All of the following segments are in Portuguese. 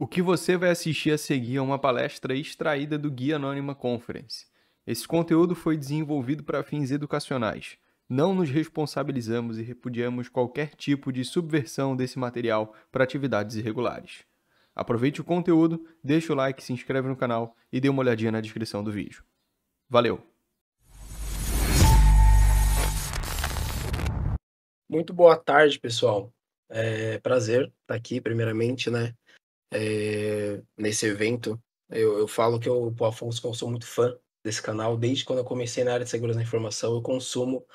O que você vai assistir a seguir é uma palestra extraída do Guia Anônima Conference. Esse conteúdo foi desenvolvido para fins educacionais. Não nos responsabilizamos e repudiamos qualquer tipo de subversão desse material para atividades irregulares. Aproveite o conteúdo, deixa o like, se inscreve no canal e dê uma olhadinha na descrição do vídeo. Valeu! Muito boa tarde, pessoal. É prazer estar aqui, primeiramente, né? é, nesse evento. Eu, eu, falo que eu, pro Afonso, eu sou muito fã desse canal. Desde quando eu comecei na área de segurança da informação, eu consumo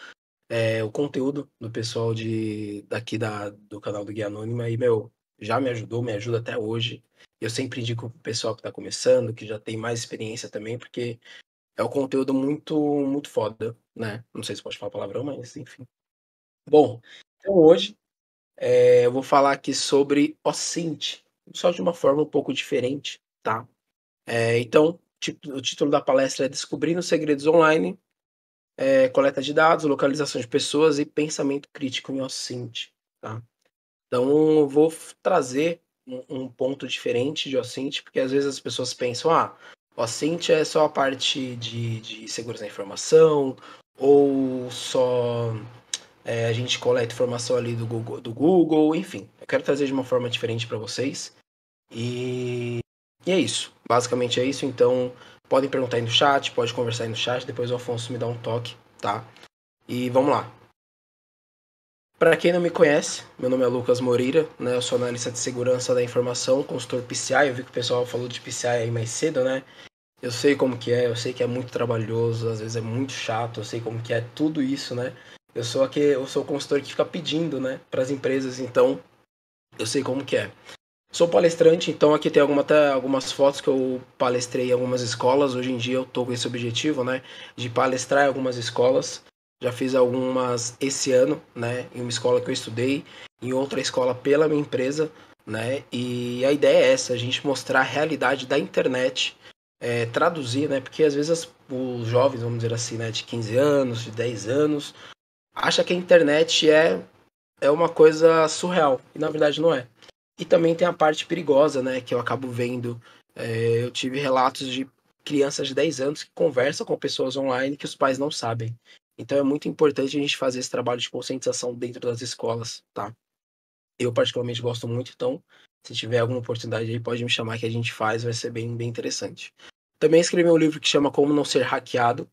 é, o conteúdo do pessoal de, daqui da, do canal do Guia Anônima e, meu, já me ajudou, me ajuda até hoje. Eu sempre indico pro pessoal que está começando, que já tem mais experiência também, porque é um conteúdo muito, muito foda, né? Não sei se pode falar palavrão, mas enfim. Bom, então hoje é, eu vou falar aqui sobre OSINT, só de uma forma um pouco diferente, tá? É, então, o título da palestra é Descobrindo Segredos Online, é, Coleta de Dados, Localização de Pessoas e Pensamento Crítico em OSINT, tá? Então, eu vou trazer um, um ponto diferente de OSINT, porque às vezes as pessoas pensam, ah, OSINT é só a parte de, de segurança da informação, ou só é, a gente coleta informação ali do Google, do Google, enfim. Eu quero trazer de uma forma diferente para vocês. E... e é isso. Basicamente é isso. Então, podem perguntar aí no chat, pode conversar aí no chat. Depois o Afonso me dá um toque, tá? E vamos lá. Para quem não me conhece, meu nome é Lucas Moreira, né? Eu sou analista de segurança da informação, consultor PCI. Eu vi que o pessoal falou de PCI aí mais cedo, né? Eu sei como que é, eu sei que é muito trabalhoso, às vezes é muito chato, eu sei como que é tudo isso, né? Eu sou aquele, eu sou o consultor que fica pedindo, né, para as empresas, então eu sei como que é. Sou palestrante, então aqui tem alguma, algumas fotos que eu palestrei em algumas escolas. Hoje em dia eu tô com esse objetivo, né? De palestrar em algumas escolas. Já fiz algumas esse ano, né? Em uma escola que eu estudei, em outra escola pela minha empresa, né? E a ideia é essa, a gente mostrar a realidade da internet, é, traduzir, né? Porque às vezes os jovens, vamos dizer assim, né? De 15 anos, de 10 anos, acha que a internet é é uma coisa surreal, e na verdade não é. E também tem a parte perigosa, né, que eu acabo vendo. É, eu tive relatos de crianças de 10 anos que conversam com pessoas online que os pais não sabem. Então é muito importante a gente fazer esse trabalho de conscientização dentro das escolas, tá? Eu particularmente gosto muito, então se tiver alguma oportunidade aí pode me chamar que a gente faz, vai ser bem, bem interessante. Também escrevi um livro que chama Como Não Ser Hackeado,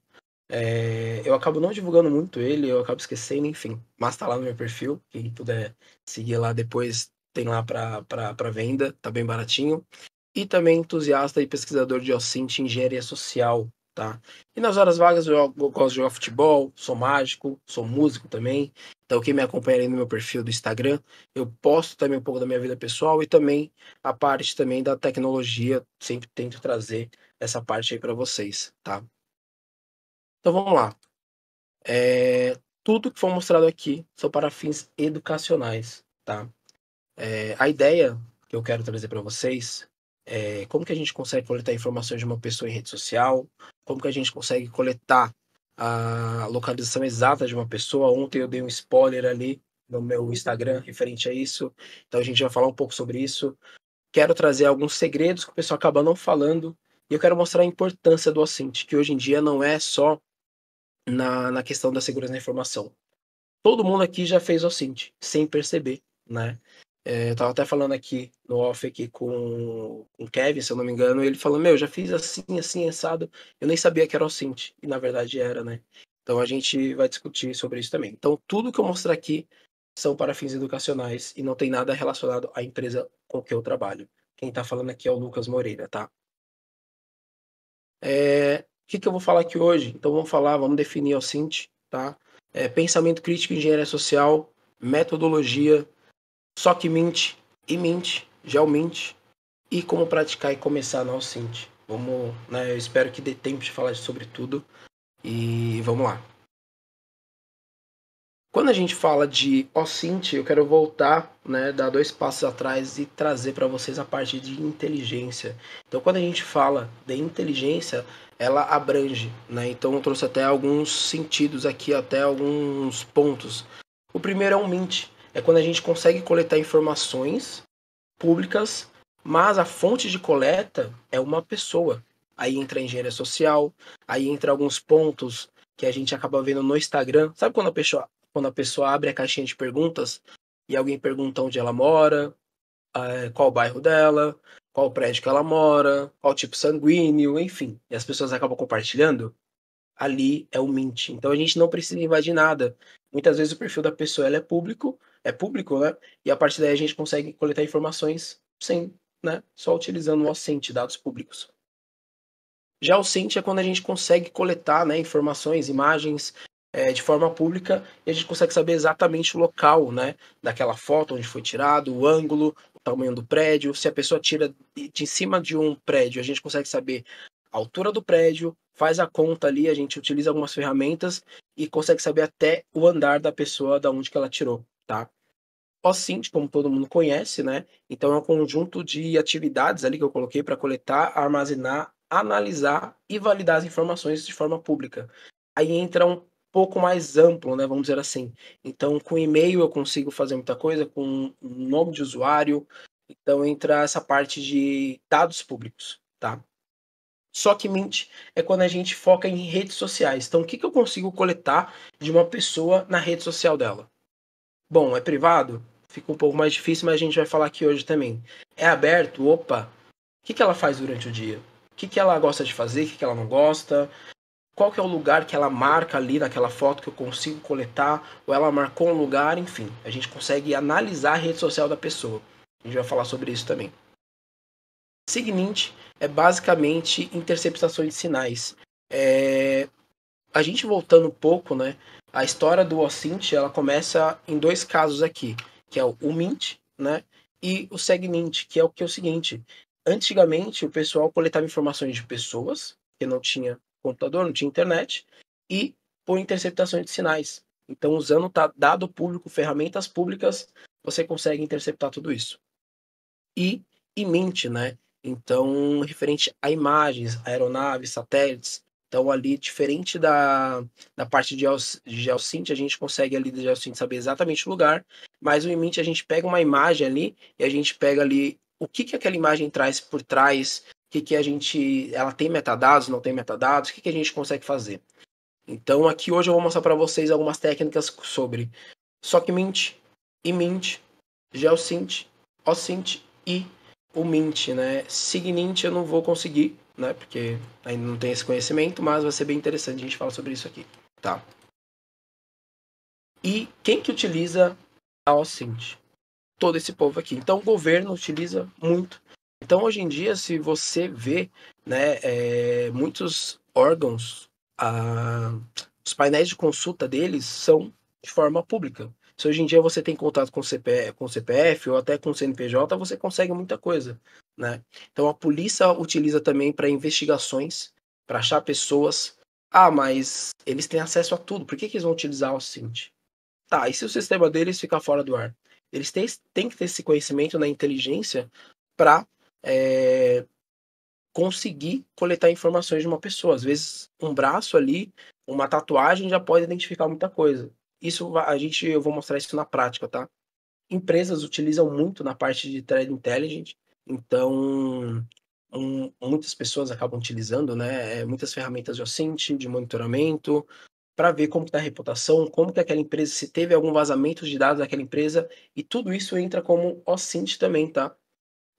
é, eu acabo não divulgando muito ele, eu acabo esquecendo, enfim. Mas tá lá no meu perfil, quem puder seguir lá depois, tem lá para venda, tá bem baratinho. E também entusiasta e pesquisador de Ocinte Engenharia Social, tá? E nas horas vagas eu, eu gosto de jogar futebol, sou mágico, sou músico também. Então quem me acompanha aí no meu perfil do Instagram, eu posto também um pouco da minha vida pessoal e também a parte também da tecnologia, sempre tento trazer essa parte aí para vocês, tá? Então vamos lá. É, tudo que for mostrado aqui são para fins educacionais, tá? É, a ideia que eu quero trazer para vocês é como que a gente consegue coletar informações de uma pessoa em rede social, como que a gente consegue coletar a localização exata de uma pessoa. Ontem eu dei um spoiler ali no meu uhum. Instagram referente a isso, então a gente vai falar um pouco sobre isso. Quero trazer alguns segredos que o pessoal acaba não falando e eu quero mostrar a importância do Assint, que hoje em dia não é só na, na questão da segurança da informação. Todo mundo aqui já fez o SINT, sem perceber, né? É, eu tava até falando aqui no off aqui com, com o Kevin, se eu não me engano, ele falou, meu, já fiz assim, assim, assado. Eu nem sabia que era o SINT, e na verdade era, né? Então a gente vai discutir sobre isso também. Então tudo que eu mostrar aqui são para fins educacionais e não tem nada relacionado à empresa com que eu trabalho. Quem está falando aqui é o Lucas Moreira, tá? É, que, que eu vou falar aqui hoje? Então vamos falar, vamos definir o SINT, tá? É, pensamento crítico em engenharia social, metodologia, só que mente e mente, realmente, é e como praticar e começar no né, Sint. Vamos, né, eu espero que dê tempo de falar sobre tudo e vamos lá. Quando a gente fala de OSINT, eu quero voltar, né, dar dois passos atrás e trazer para vocês a parte de inteligência. Então, quando a gente fala de inteligência, ela abrange, né? Então, eu trouxe até alguns sentidos aqui, até alguns pontos. O primeiro é um MINT, é quando a gente consegue coletar informações públicas, mas a fonte de coleta é uma pessoa. Aí entra a engenharia social, aí entra alguns pontos que a gente acaba vendo no Instagram. Sabe quando a pessoa, quando a pessoa abre a caixinha de perguntas e alguém pergunta onde ela mora, ah, é, qual o bairro dela, qual prédio que ela mora, qual tipo sanguíneo, enfim, e as pessoas acabam compartilhando, ali é o mint. Então a gente não precisa invadir nada. Muitas vezes o perfil da pessoa é público, é público, né? E a partir daí a gente consegue coletar informações sem, né? Só utilizando o OSCENT, dados públicos. Já o CINT é quando a gente consegue coletar né, informações, imagens, é, de forma pública e a gente consegue saber exatamente o local né, daquela foto, onde foi tirado, o ângulo, o tamanho do prédio. Se a pessoa tira de cima de um prédio, a gente consegue saber a altura do prédio, faz a conta ali, a gente utiliza algumas ferramentas e consegue saber até o andar da pessoa, da onde que ela tirou, tá? O Cint, como todo mundo conhece, né? Então é um conjunto de atividades ali que eu coloquei para coletar, armazenar, analisar e validar as informações de forma pública. Aí entram pouco mais amplo, né? Vamos dizer assim. Então, com e-mail eu consigo fazer muita coisa, com nome de usuário. Então, entra essa parte de dados públicos, tá? Só que Mint é quando a gente foca em redes sociais. Então, o que, que eu consigo coletar de uma pessoa na rede social dela? Bom, é privado? Fica um pouco mais difícil, mas a gente vai falar aqui hoje também. É aberto? Opa! O que, que ela faz durante o dia? O que, que ela gosta de fazer? O que, que ela não gosta? qual que é o lugar que ela marca ali naquela foto que eu consigo coletar, ou ela marcou um lugar, enfim. A gente consegue analisar a rede social da pessoa. A gente vai falar sobre isso também. Seguinte é basicamente interceptações de sinais. É... A gente voltando um pouco, né? A história do OSINT, ela começa em dois casos aqui, que é o MINT, né? E o Segmint, que é o que é o seguinte. Antigamente, o pessoal coletava informações de pessoas, que não tinha computador, não tinha internet, e por interceptações de sinais. Então, usando tá, dado público, ferramentas públicas, você consegue interceptar tudo isso. E imite, né? Então, referente a imagens, aeronaves, satélites. Então, ali, diferente da, da parte de, de a gente consegue ali de Geocint saber exatamente o lugar, mas o imite a gente pega uma imagem ali e a gente pega ali o que, que aquela imagem traz por trás, o que, que a gente. Ela tem metadados, não tem metadados, o que, que a gente consegue fazer. Então aqui hoje eu vou mostrar para vocês algumas técnicas sobre SocMint, IMINT, GeoSint, OSint e o Mint, né? Signint eu não vou conseguir, né? Porque ainda não tem esse conhecimento, mas vai ser bem interessante a gente falar sobre isso aqui, tá? E quem que utiliza a OSINT? Todo esse povo aqui. Então o governo utiliza muito, então, hoje em dia, se você vê né, é, muitos órgãos, a, ah, os painéis de consulta deles são de forma pública. Se hoje em dia você tem contato com CPF, com CPF ou até com o CNPJ, você consegue muita coisa. Né? Então, a polícia utiliza também para investigações, para achar pessoas. Ah, mas eles têm acesso a tudo, por que, que eles vão utilizar o SINT? Tá, e se o sistema deles ficar fora do ar? Eles têm, têm que ter esse conhecimento na inteligência para é, conseguir coletar informações de uma pessoa. Às vezes, um braço ali, uma tatuagem já pode identificar muita coisa. Isso a gente, eu vou mostrar isso na prática, tá? Empresas utilizam muito na parte de trade intelligence, então um, muitas pessoas acabam utilizando, né? É, muitas ferramentas de OSINT, de monitoramento, para ver como está a reputação, como que aquela empresa, se teve algum vazamento de dados daquela empresa, e tudo isso entra como OSINT também, tá?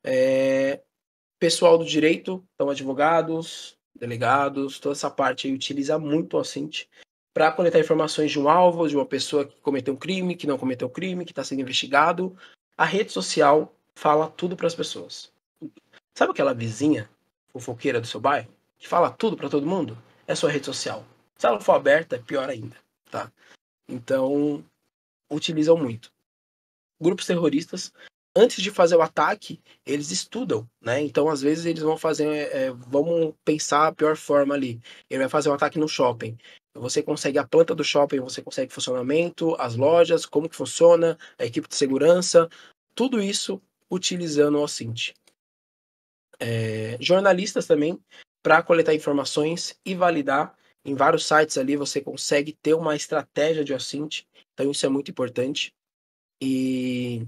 É, pessoal do direito, então advogados, delegados, toda essa parte aí utiliza muito o Alcinte para coletar informações de um alvo, de uma pessoa que cometeu um crime, que não cometeu um crime, que está sendo investigado. A rede social fala tudo para as pessoas. Sabe aquela vizinha fofoqueira do seu bairro que fala tudo para todo mundo? É sua rede social. Se ela for aberta, é pior ainda, tá? Então, utilizam muito. Grupos terroristas antes de fazer o ataque, eles estudam, né? Então, às vezes, eles vão fazer, é, é, vamos pensar a pior forma ali. Ele vai fazer um ataque no shopping. Você consegue a planta do shopping, você consegue funcionamento, as lojas, como que funciona, a equipe de segurança, tudo isso utilizando o OSINT. É, jornalistas também, para coletar informações e validar. Em vários sites ali você consegue ter uma estratégia de OSINT, então isso é muito importante. E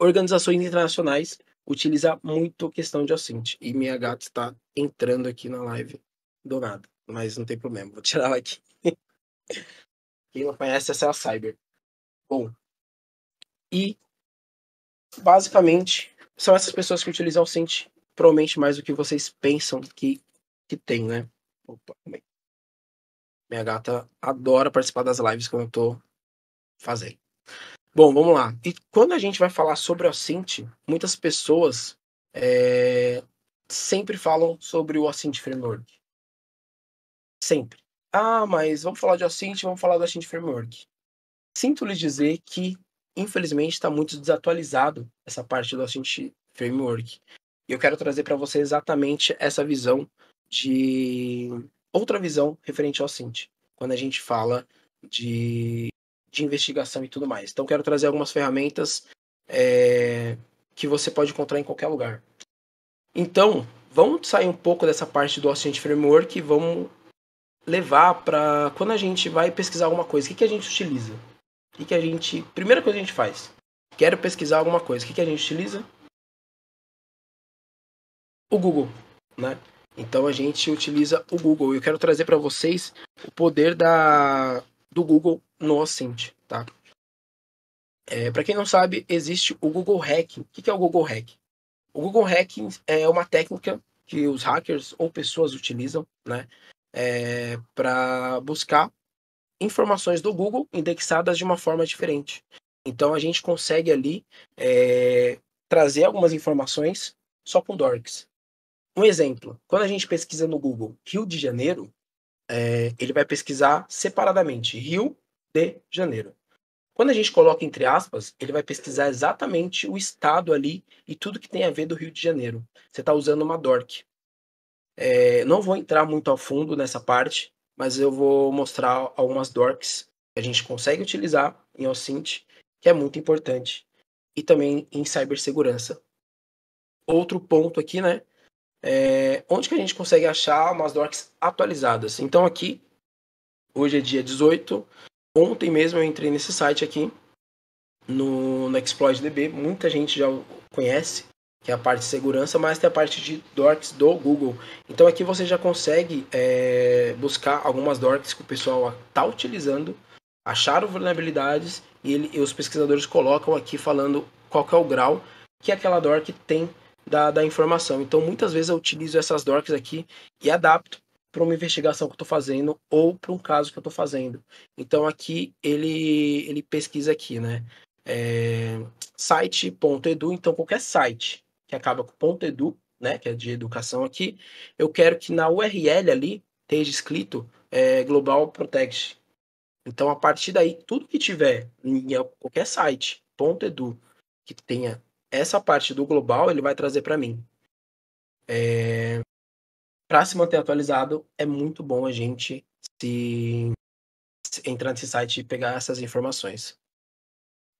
organizações internacionais utilizam muito a questão de assinte. E minha gata está entrando aqui na live do nada, mas não tem problema, vou tirar ela aqui. Quem não conhece, essa é a Cyber. Bom, e basicamente são essas pessoas que utilizam o provavelmente mais do que vocês pensam que, que tem, né? Opa, minha gata adora participar das lives que eu tô fazendo. Bom, vamos lá. E quando a gente vai falar sobre o Assint, muitas pessoas é, sempre falam sobre o Assint Framework. Sempre. Ah, mas vamos falar de Assint, vamos falar do Assint Framework. Sinto lhe dizer que, infelizmente, está muito desatualizado essa parte do Assint Framework. E eu quero trazer para você exatamente essa visão de outra visão referente ao Assint. Quando a gente fala de de investigação e tudo mais. Então, quero trazer algumas ferramentas é, que você pode encontrar em qualquer lugar. Então, vamos sair um pouco dessa parte do Ocean Framework e vamos levar para quando a gente vai pesquisar alguma coisa, o que, que a gente utiliza? O que, que a gente. Primeira coisa que a gente faz. Quero pesquisar alguma coisa. O que, que a gente utiliza? O Google, né? Então a gente utiliza o Google. Eu quero trazer para vocês o poder da, do Google no OSINT, tá? É, para quem não sabe, existe o Google Hacking. O que é o Google Hacking? O Google Hacking é uma técnica que os hackers ou pessoas utilizam, né, é, para buscar informações do Google indexadas de uma forma diferente. Então a gente consegue ali é, trazer algumas informações só com dorks. Um exemplo: quando a gente pesquisa no Google Rio de Janeiro, é, ele vai pesquisar separadamente Rio de janeiro. Quando a gente coloca entre aspas, ele vai pesquisar exatamente o estado ali e tudo que tem a ver do Rio de Janeiro. Você está usando uma DORC. É, não vou entrar muito a fundo nessa parte, mas eu vou mostrar algumas DORCs que a gente consegue utilizar em OSINT, que é muito importante, e também em cibersegurança. Outro ponto aqui, né? É, onde que a gente consegue achar umas DORCs atualizadas? Então aqui, hoje é dia 18, Ontem mesmo eu entrei nesse site aqui, no, no ExploitDB, muita gente já conhece, que é a parte de segurança, mas tem a parte de dorks do Google. Então aqui você já consegue é, buscar algumas dorks que o pessoal está utilizando, acharam vulnerabilidades e, ele, e, os pesquisadores colocam aqui falando qual é o grau que aquela dork tem da, da informação. Então muitas vezes eu utilizo essas dorks aqui e adapto para uma investigação que eu estou fazendo ou para um caso que eu estou fazendo. Então aqui ele, ele pesquisa aqui, né? É, site.edu, então qualquer site que acaba com .edu, né, que é de educação aqui, eu quero que na URL ali esteja escrito é, Global Protect. Então a partir daí, tudo que tiver em qualquer site .edu que tenha essa parte do global, ele vai trazer para mim. É, para se manter atualizado, é muito bom a gente se entrar nesse site e pegar essas informações.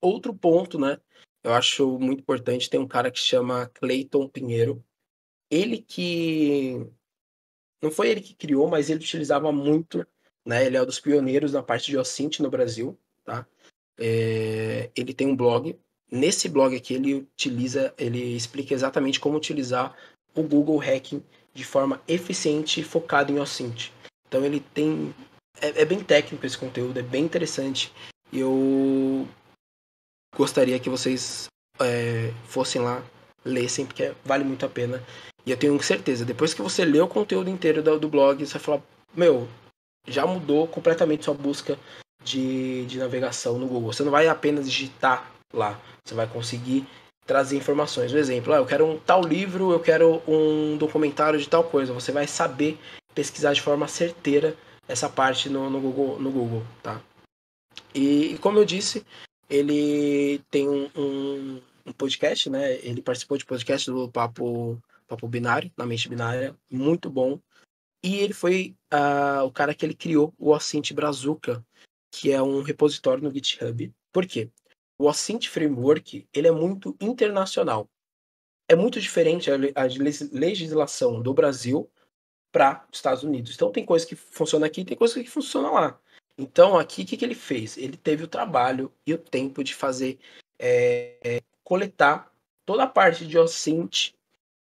Outro ponto, né? Eu acho muito importante, tem um cara que chama Clayton Pinheiro. Ele que não foi ele que criou, mas ele utilizava muito, né? Ele é um dos pioneiros na parte de OSINT no Brasil, tá? É... ele tem um blog. Nesse blog aqui ele utiliza, ele explica exatamente como utilizar o Google Hacking de forma eficiente e focado em OSINT. Então ele tem. É, é, bem técnico esse conteúdo, é bem interessante. E eu gostaria que vocês é, fossem lá, lessem, porque vale muito a pena. E eu tenho certeza, depois que você lê o conteúdo inteiro do, do blog, você vai falar, meu, já mudou completamente sua busca de, de navegação no Google. Você não vai apenas digitar lá, você vai conseguir trazer informações. Um exemplo, ah, eu quero um tal livro, eu quero um documentário de tal coisa. Você vai saber pesquisar de forma certeira essa parte no, no Google, no Google, tá? E, como eu disse, ele tem um, um, um, podcast, né? Ele participou de podcast do Papo, Papo Binário, na Mente Binária, muito bom. E ele foi uh, o cara que ele criou o Assint Brazuca, que é um repositório no GitHub. Por quê? o OSINT Framework ele é muito internacional. É muito diferente a, a legislação do Brasil para os Estados Unidos. Então tem coisa que funciona aqui, tem coisa que funciona lá. Então aqui o que, que ele fez? Ele teve o trabalho e o tempo de fazer é, é, coletar toda a parte de OSINT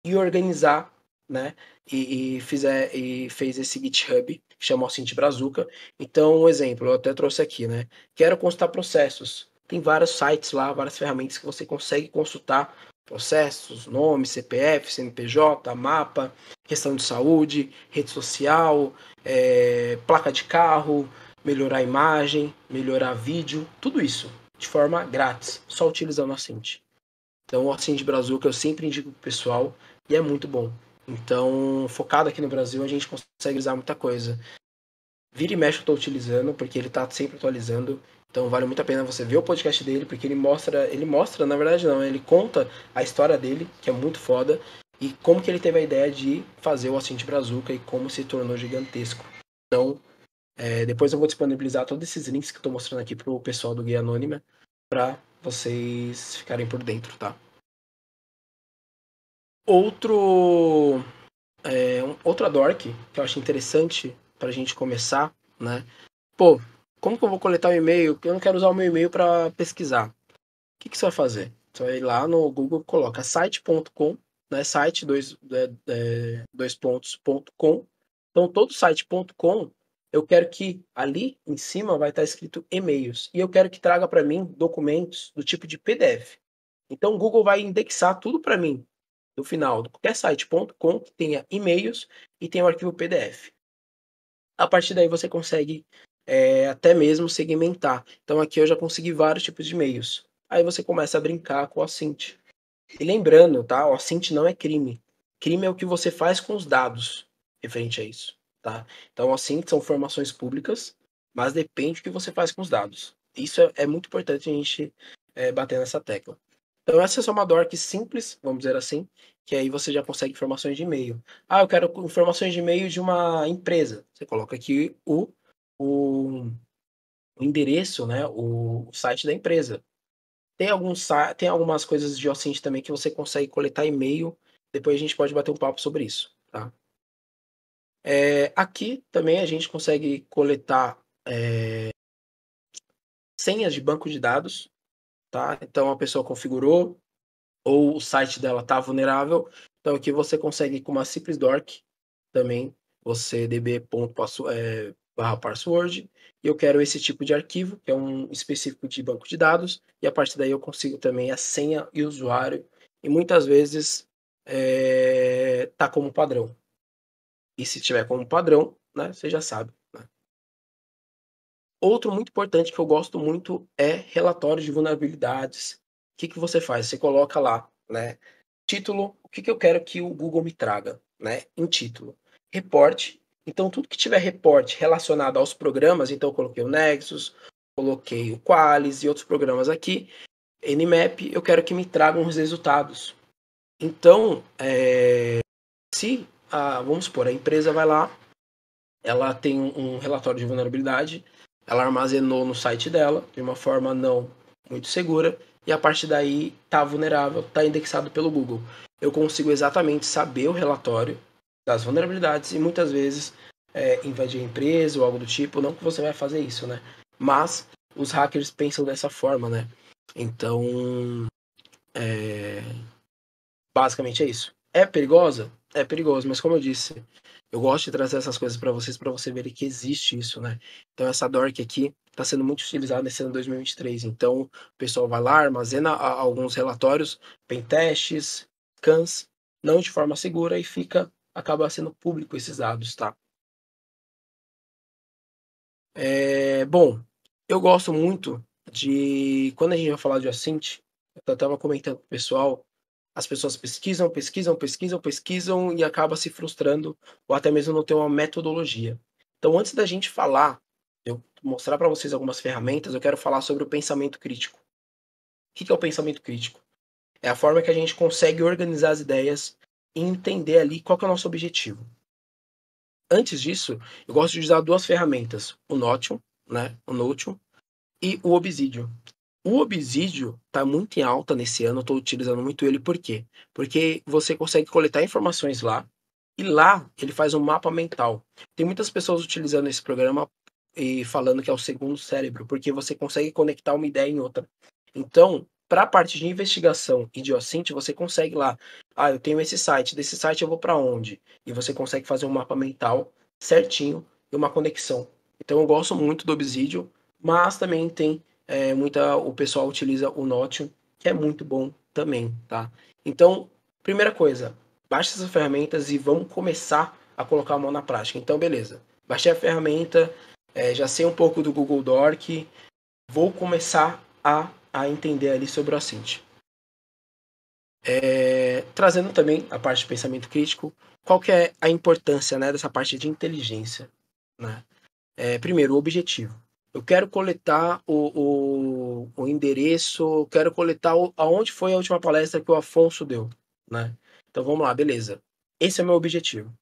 e organizar, né? E, e, fizer, e fez esse GitHub, que chama OSINT Brazuca. Então, um exemplo, eu até trouxe aqui, né? Quero constar processos. Tem vários sites lá, várias ferramentas que você consegue consultar processos, nome, CPF, CNPJ, mapa, questão de saúde, rede social, é, placa de carro, melhorar a imagem, melhorar vídeo, tudo isso de forma grátis, só utilizando o Ascend. Então, o Ascend Brasil que eu sempre indico para o pessoal e é muito bom. Então, focado aqui no Brasil, a gente consegue usar muita coisa. Vira e mexe eu estou utilizando, porque ele está sempre atualizando então vale muito a pena você ver o podcast dele, porque ele mostra, ele mostra, na verdade não, ele conta a história dele, que é muito foda, e como que ele teve a ideia de fazer o Assinte Brazuca e como se tornou gigantesco. Então, é, depois eu vou disponibilizar todos esses links que eu tô mostrando aqui pro pessoal do Guia Anônima, para vocês ficarem por dentro, tá? Outro é, um, outra dork que eu acho interessante para a gente começar, né? Pô, como que eu vou coletar o e-mail? Eu não quero usar o meu e-mail para pesquisar. O que, que você vai fazer? Você vai ir lá no Google, coloca site.com, né? Site dois, é, é, dois pontos, ponto com. Então, todo site.com, eu quero que ali em cima vai estar escrito e-mails. E eu quero que traga para mim documentos do tipo de PDF. Então, o Google vai indexar tudo para mim no final do qualquer site.com que tenha e-mails e tenha o arquivo PDF. A partir daí, você consegue é, até mesmo segmentar. Então aqui eu já consegui vários tipos de meios. Aí você começa a brincar com o assint. E lembrando, tá? O assint não é crime. Crime é o que você faz com os dados referente a isso, tá? Então o assint são formações públicas, mas depende do que você faz com os dados. Isso é, é muito importante a gente é, bater nessa tecla. Então essa é só uma DORC simples, vamos dizer assim, que aí você já consegue informações de e-mail. Ah, eu quero informações de e-mail de uma empresa. Você coloca aqui o o, o endereço, né, o, o, site da empresa. Tem, alguns, tem algumas coisas de OSINT também que você consegue coletar e-mail. Depois a gente pode bater um papo sobre isso. Tá? É, aqui também a gente consegue coletar é, senhas de banco de dados. Tá? Então a pessoa configurou ou o site dela está vulnerável. Então aqui você consegue com uma simples DORC também, você db.password, é, barra password, e eu quero esse tipo de arquivo, que é um específico de banco de dados, e a partir daí eu consigo também a senha e o usuário, e muitas vezes é, tá como padrão. E se tiver como padrão, né, você já sabe. Né? Outro muito importante que eu gosto muito é relatórios de vulnerabilidades. O que, que você faz? Você coloca lá, né? Título, o que, que eu quero que o Google me traga, né? Em título. Reporte, então, tudo que tiver reporte relacionado aos programas, então eu coloquei o Nexus, coloquei o Qualis e outros programas aqui, NMAP, eu quero que me tragam os resultados. Então, é, se, a, vamos supor, a empresa vai lá, ela tem um relatório de vulnerabilidade, ela armazenou no site dela de uma forma não muito segura, e a partir daí está vulnerável, está indexado pelo Google. Eu consigo exatamente saber o relatório, das vulnerabilidades e muitas vezes é, invadir a empresa ou algo do tipo. Não que você vai fazer isso, né? Mas os hackers pensam dessa forma, né? Então, é... basicamente é isso. É perigosa? É perigoso, mas como eu disse, eu gosto de trazer essas coisas para vocês para você verem que existe isso, né? Então essa dork aqui está sendo muito utilizada nesse ano 2023. Então o pessoal vai lá, armazena alguns relatórios, pentestes, cans, não de forma segura e fica acaba sendo público esses dados, tá? É, bom, eu gosto muito de quando a gente vai falar de Ascent, eu estava comentando com o pessoal, as pessoas pesquisam, pesquisam, pesquisam, pesquisam e acaba se frustrando ou até mesmo não tem uma metodologia. Então, antes da gente falar, eu mostrar para vocês algumas ferramentas, eu quero falar sobre o pensamento crítico. O que é o pensamento crítico? É a forma que a gente consegue organizar as ideias entender ali qual é o nosso objetivo. Antes disso, eu gosto de usar duas ferramentas, o Notion, né, o Notion e o Obsidian. O Obsidian está muito em alta nesse ano, eu estou utilizando muito ele, por quê? Porque você consegue coletar informações lá, e lá ele faz um mapa mental. Tem muitas pessoas utilizando esse programa e falando que é o segundo cérebro, porque você consegue conectar uma ideia em outra. Então, para a parte de investigação e de OSINT, você consegue lá, ah, eu tenho esse site, desse site eu vou para onde? E você consegue fazer um mapa mental certinho e uma conexão. Então eu gosto muito do Obsidian, mas também tem é, muita, o pessoal utiliza o Notion, que é muito bom também, tá? Então, primeira coisa, baixa essas ferramentas e vamos começar a colocar a mão na prática. Então, beleza. Baixei a ferramenta, é, já sei um pouco do Google Doc, vou começar a a entender ali sobre o assunto. É, trazendo também a parte do pensamento crítico, qual que é a importância né, dessa parte de inteligência? Né? É, primeiro, o objetivo. Eu quero coletar o, o, o endereço, quero coletar o, aonde foi a última palestra que o Afonso deu. Né? Então vamos lá, beleza. Esse é o meu objetivo.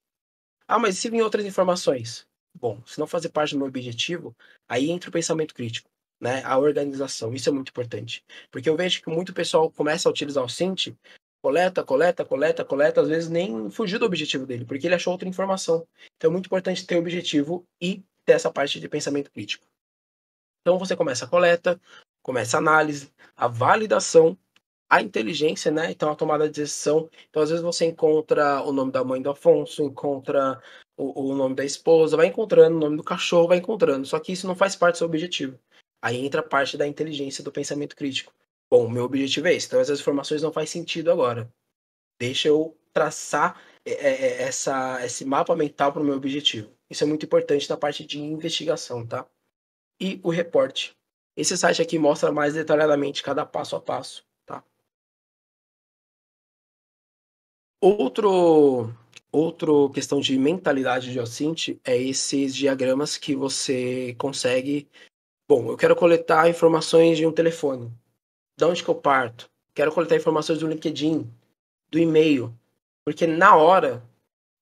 Ah, mas e se vem outras informações? Bom, se não fazer parte do meu objetivo, aí entra o pensamento crítico né? A organização, isso é muito importante. Porque eu vejo que muito pessoal começa a utilizar o Cinti, coleta, coleta, coleta, coleta, às vezes nem fugiu do objetivo dele, porque ele achou outra informação. Então é muito importante ter objetivo e ter essa parte de pensamento crítico. Então você começa a coleta, começa a análise, a validação, a inteligência, né? Então a tomada de decisão. Então às vezes você encontra o nome da mãe do Afonso, encontra o, o nome da esposa, vai encontrando o nome do cachorro, vai encontrando. Só que isso não faz parte do seu objetivo. Aí entra a parte da inteligência do pensamento crítico. Bom, meu objetivo é esse, então essas informações não faz sentido agora. Deixa eu traçar é, é, é, essa, esse mapa mental para o meu objetivo. Isso é muito importante na parte de investigação, tá? E o reporte. Esse site aqui mostra mais detalhadamente cada passo a passo, tá? Outro, outro questão de mentalidade de Ocinte é esses diagramas que você consegue Bom, eu quero coletar informações de um telefone. De onde que eu parto? Quero coletar informações do LinkedIn, do e-mail. Porque na hora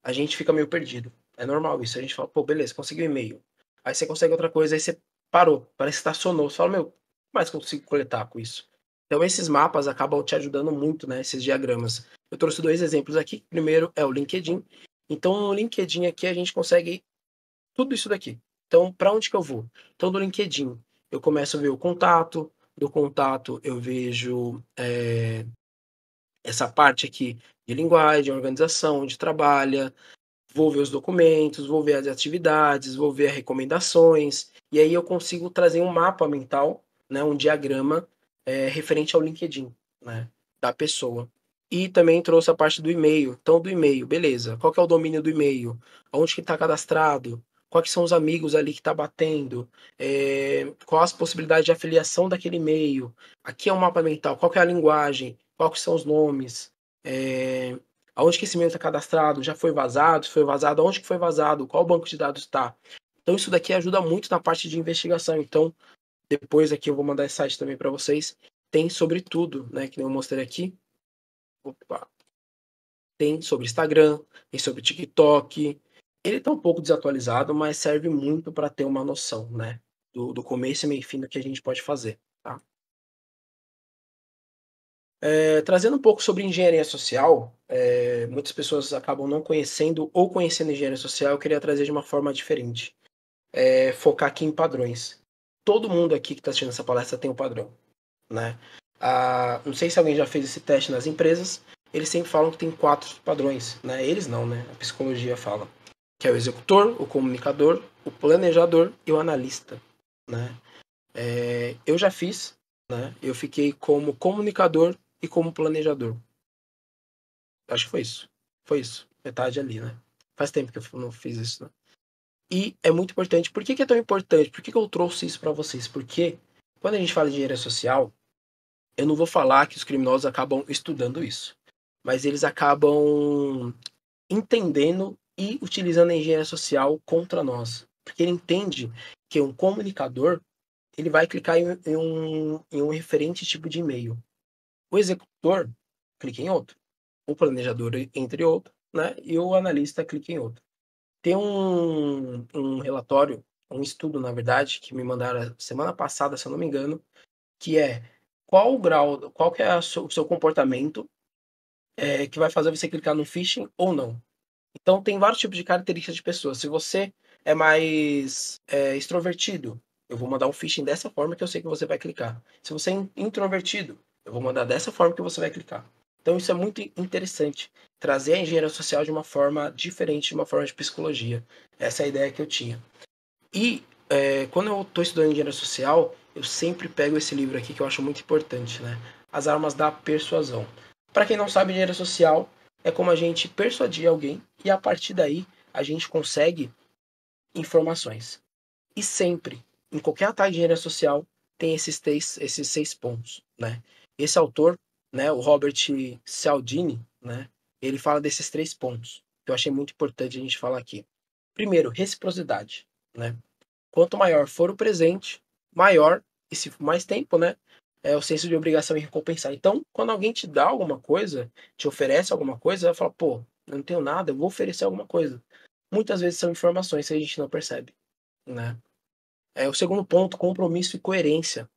a gente fica meio perdido. É normal isso. A gente fala, pô, beleza, consegui o um e-mail. Aí você consegue outra coisa, aí você parou, parece que estacionou. Você fala, meu, o que mais consigo coletar com isso? Então esses mapas acabam te ajudando muito, né? Esses diagramas. Eu trouxe dois exemplos aqui. Primeiro é o LinkedIn. Então no LinkedIn aqui a gente consegue tudo isso daqui. Então, para onde que eu vou? Então, do LinkedIn, eu começo a ver o contato, do contato eu vejo é, essa parte aqui de linguagem, organização, onde trabalha, vou ver os documentos, vou ver as atividades, vou ver as recomendações, e aí eu consigo trazer um mapa mental, né, um diagrama é, referente ao LinkedIn né, da pessoa. E também trouxe a parte do e-mail. Então, do e-mail, beleza. Qual é o domínio do e-mail? Onde que está cadastrado? quais são os amigos ali que está batendo, é, qual as possibilidades de afiliação daquele meio. Aqui é um mapa mental, qual é a linguagem, quais são os nomes, é, aonde que esse meio está cadastrado, já foi vazado, se foi vazado, aonde que foi vazado, qual banco de dados está. Então isso daqui ajuda muito na parte de investigação. Então depois aqui eu vou mandar esse site também para vocês. Tem sobre tudo, né, que eu mostrei aqui. Opa. Tem sobre Instagram, tem sobre TikTok, ele está um pouco desatualizado, mas serve muito para ter uma noção, né? Do, do começo e meio fim do que a gente pode fazer, tá? É, trazendo um pouco sobre engenharia social, é, muitas pessoas acabam não conhecendo ou conhecendo engenharia social, eu queria trazer de uma forma diferente. É, focar aqui em padrões. Todo mundo aqui que está assistindo essa palestra tem um padrão, né? Ah, não sei se alguém já fez esse teste nas empresas, eles sempre falam que tem quatro padrões, né? Eles não, né? A psicologia fala que é o executor, o comunicador, o planejador e o analista. Né? É, eu já fiz, né? eu fiquei como comunicador e como planejador. Acho que foi isso. Foi isso. Metade ali, né? Faz tempo que eu não fiz isso. Né? E é muito importante. Por que, que é tão importante? Por que, que eu trouxe isso para vocês? Porque quando a gente fala de engenharia social, eu não vou falar que os criminosos acabam estudando isso, mas eles acabam entendendo e utilizando a engenharia social contra nós. Porque ele entende que um comunicador ele vai clicar em, em um, em um referente tipo de e-mail. O executor clica em outro. O planejador, entre outro, né? e o analista clica em outro. Tem um, um relatório, um estudo, na verdade, que me mandaram semana passada, se eu não me engano, que é qual o grau, qual que é o seu, comportamento é, que vai fazer você clicar no phishing ou não. Então tem vários tipos de características de pessoas. Se você é mais é, extrovertido, eu vou mandar um phishing dessa forma que eu sei que você vai clicar. Se você é introvertido, eu vou mandar dessa forma que você vai clicar. Então isso é muito interessante, trazer a engenharia social de uma forma diferente, de uma forma de psicologia. Essa é a ideia que eu tinha. E é, quando eu estou estudando engenharia social, eu sempre pego esse livro aqui que eu acho muito importante, né? As Armas da Persuasão. Para quem não sabe, engenharia social é como a gente persuadir alguém e a partir daí a gente consegue informações. E sempre, em qualquer ataque de engenharia social, tem esses, três, esses seis pontos, né? Esse autor, né, o Robert Cialdini, né, ele fala desses três pontos, que eu achei muito importante a gente falar aqui. Primeiro, reciprocidade, né? Quanto maior for o presente, maior, e se mais tempo, né, é o senso de obrigação em recompensar. Então, quando alguém te dá alguma coisa, te oferece alguma coisa, ela fala, pô, eu não tenho nada, eu vou oferecer alguma coisa. Muitas vezes são informações que a gente não percebe, né? É, o segundo ponto, compromisso e coerência.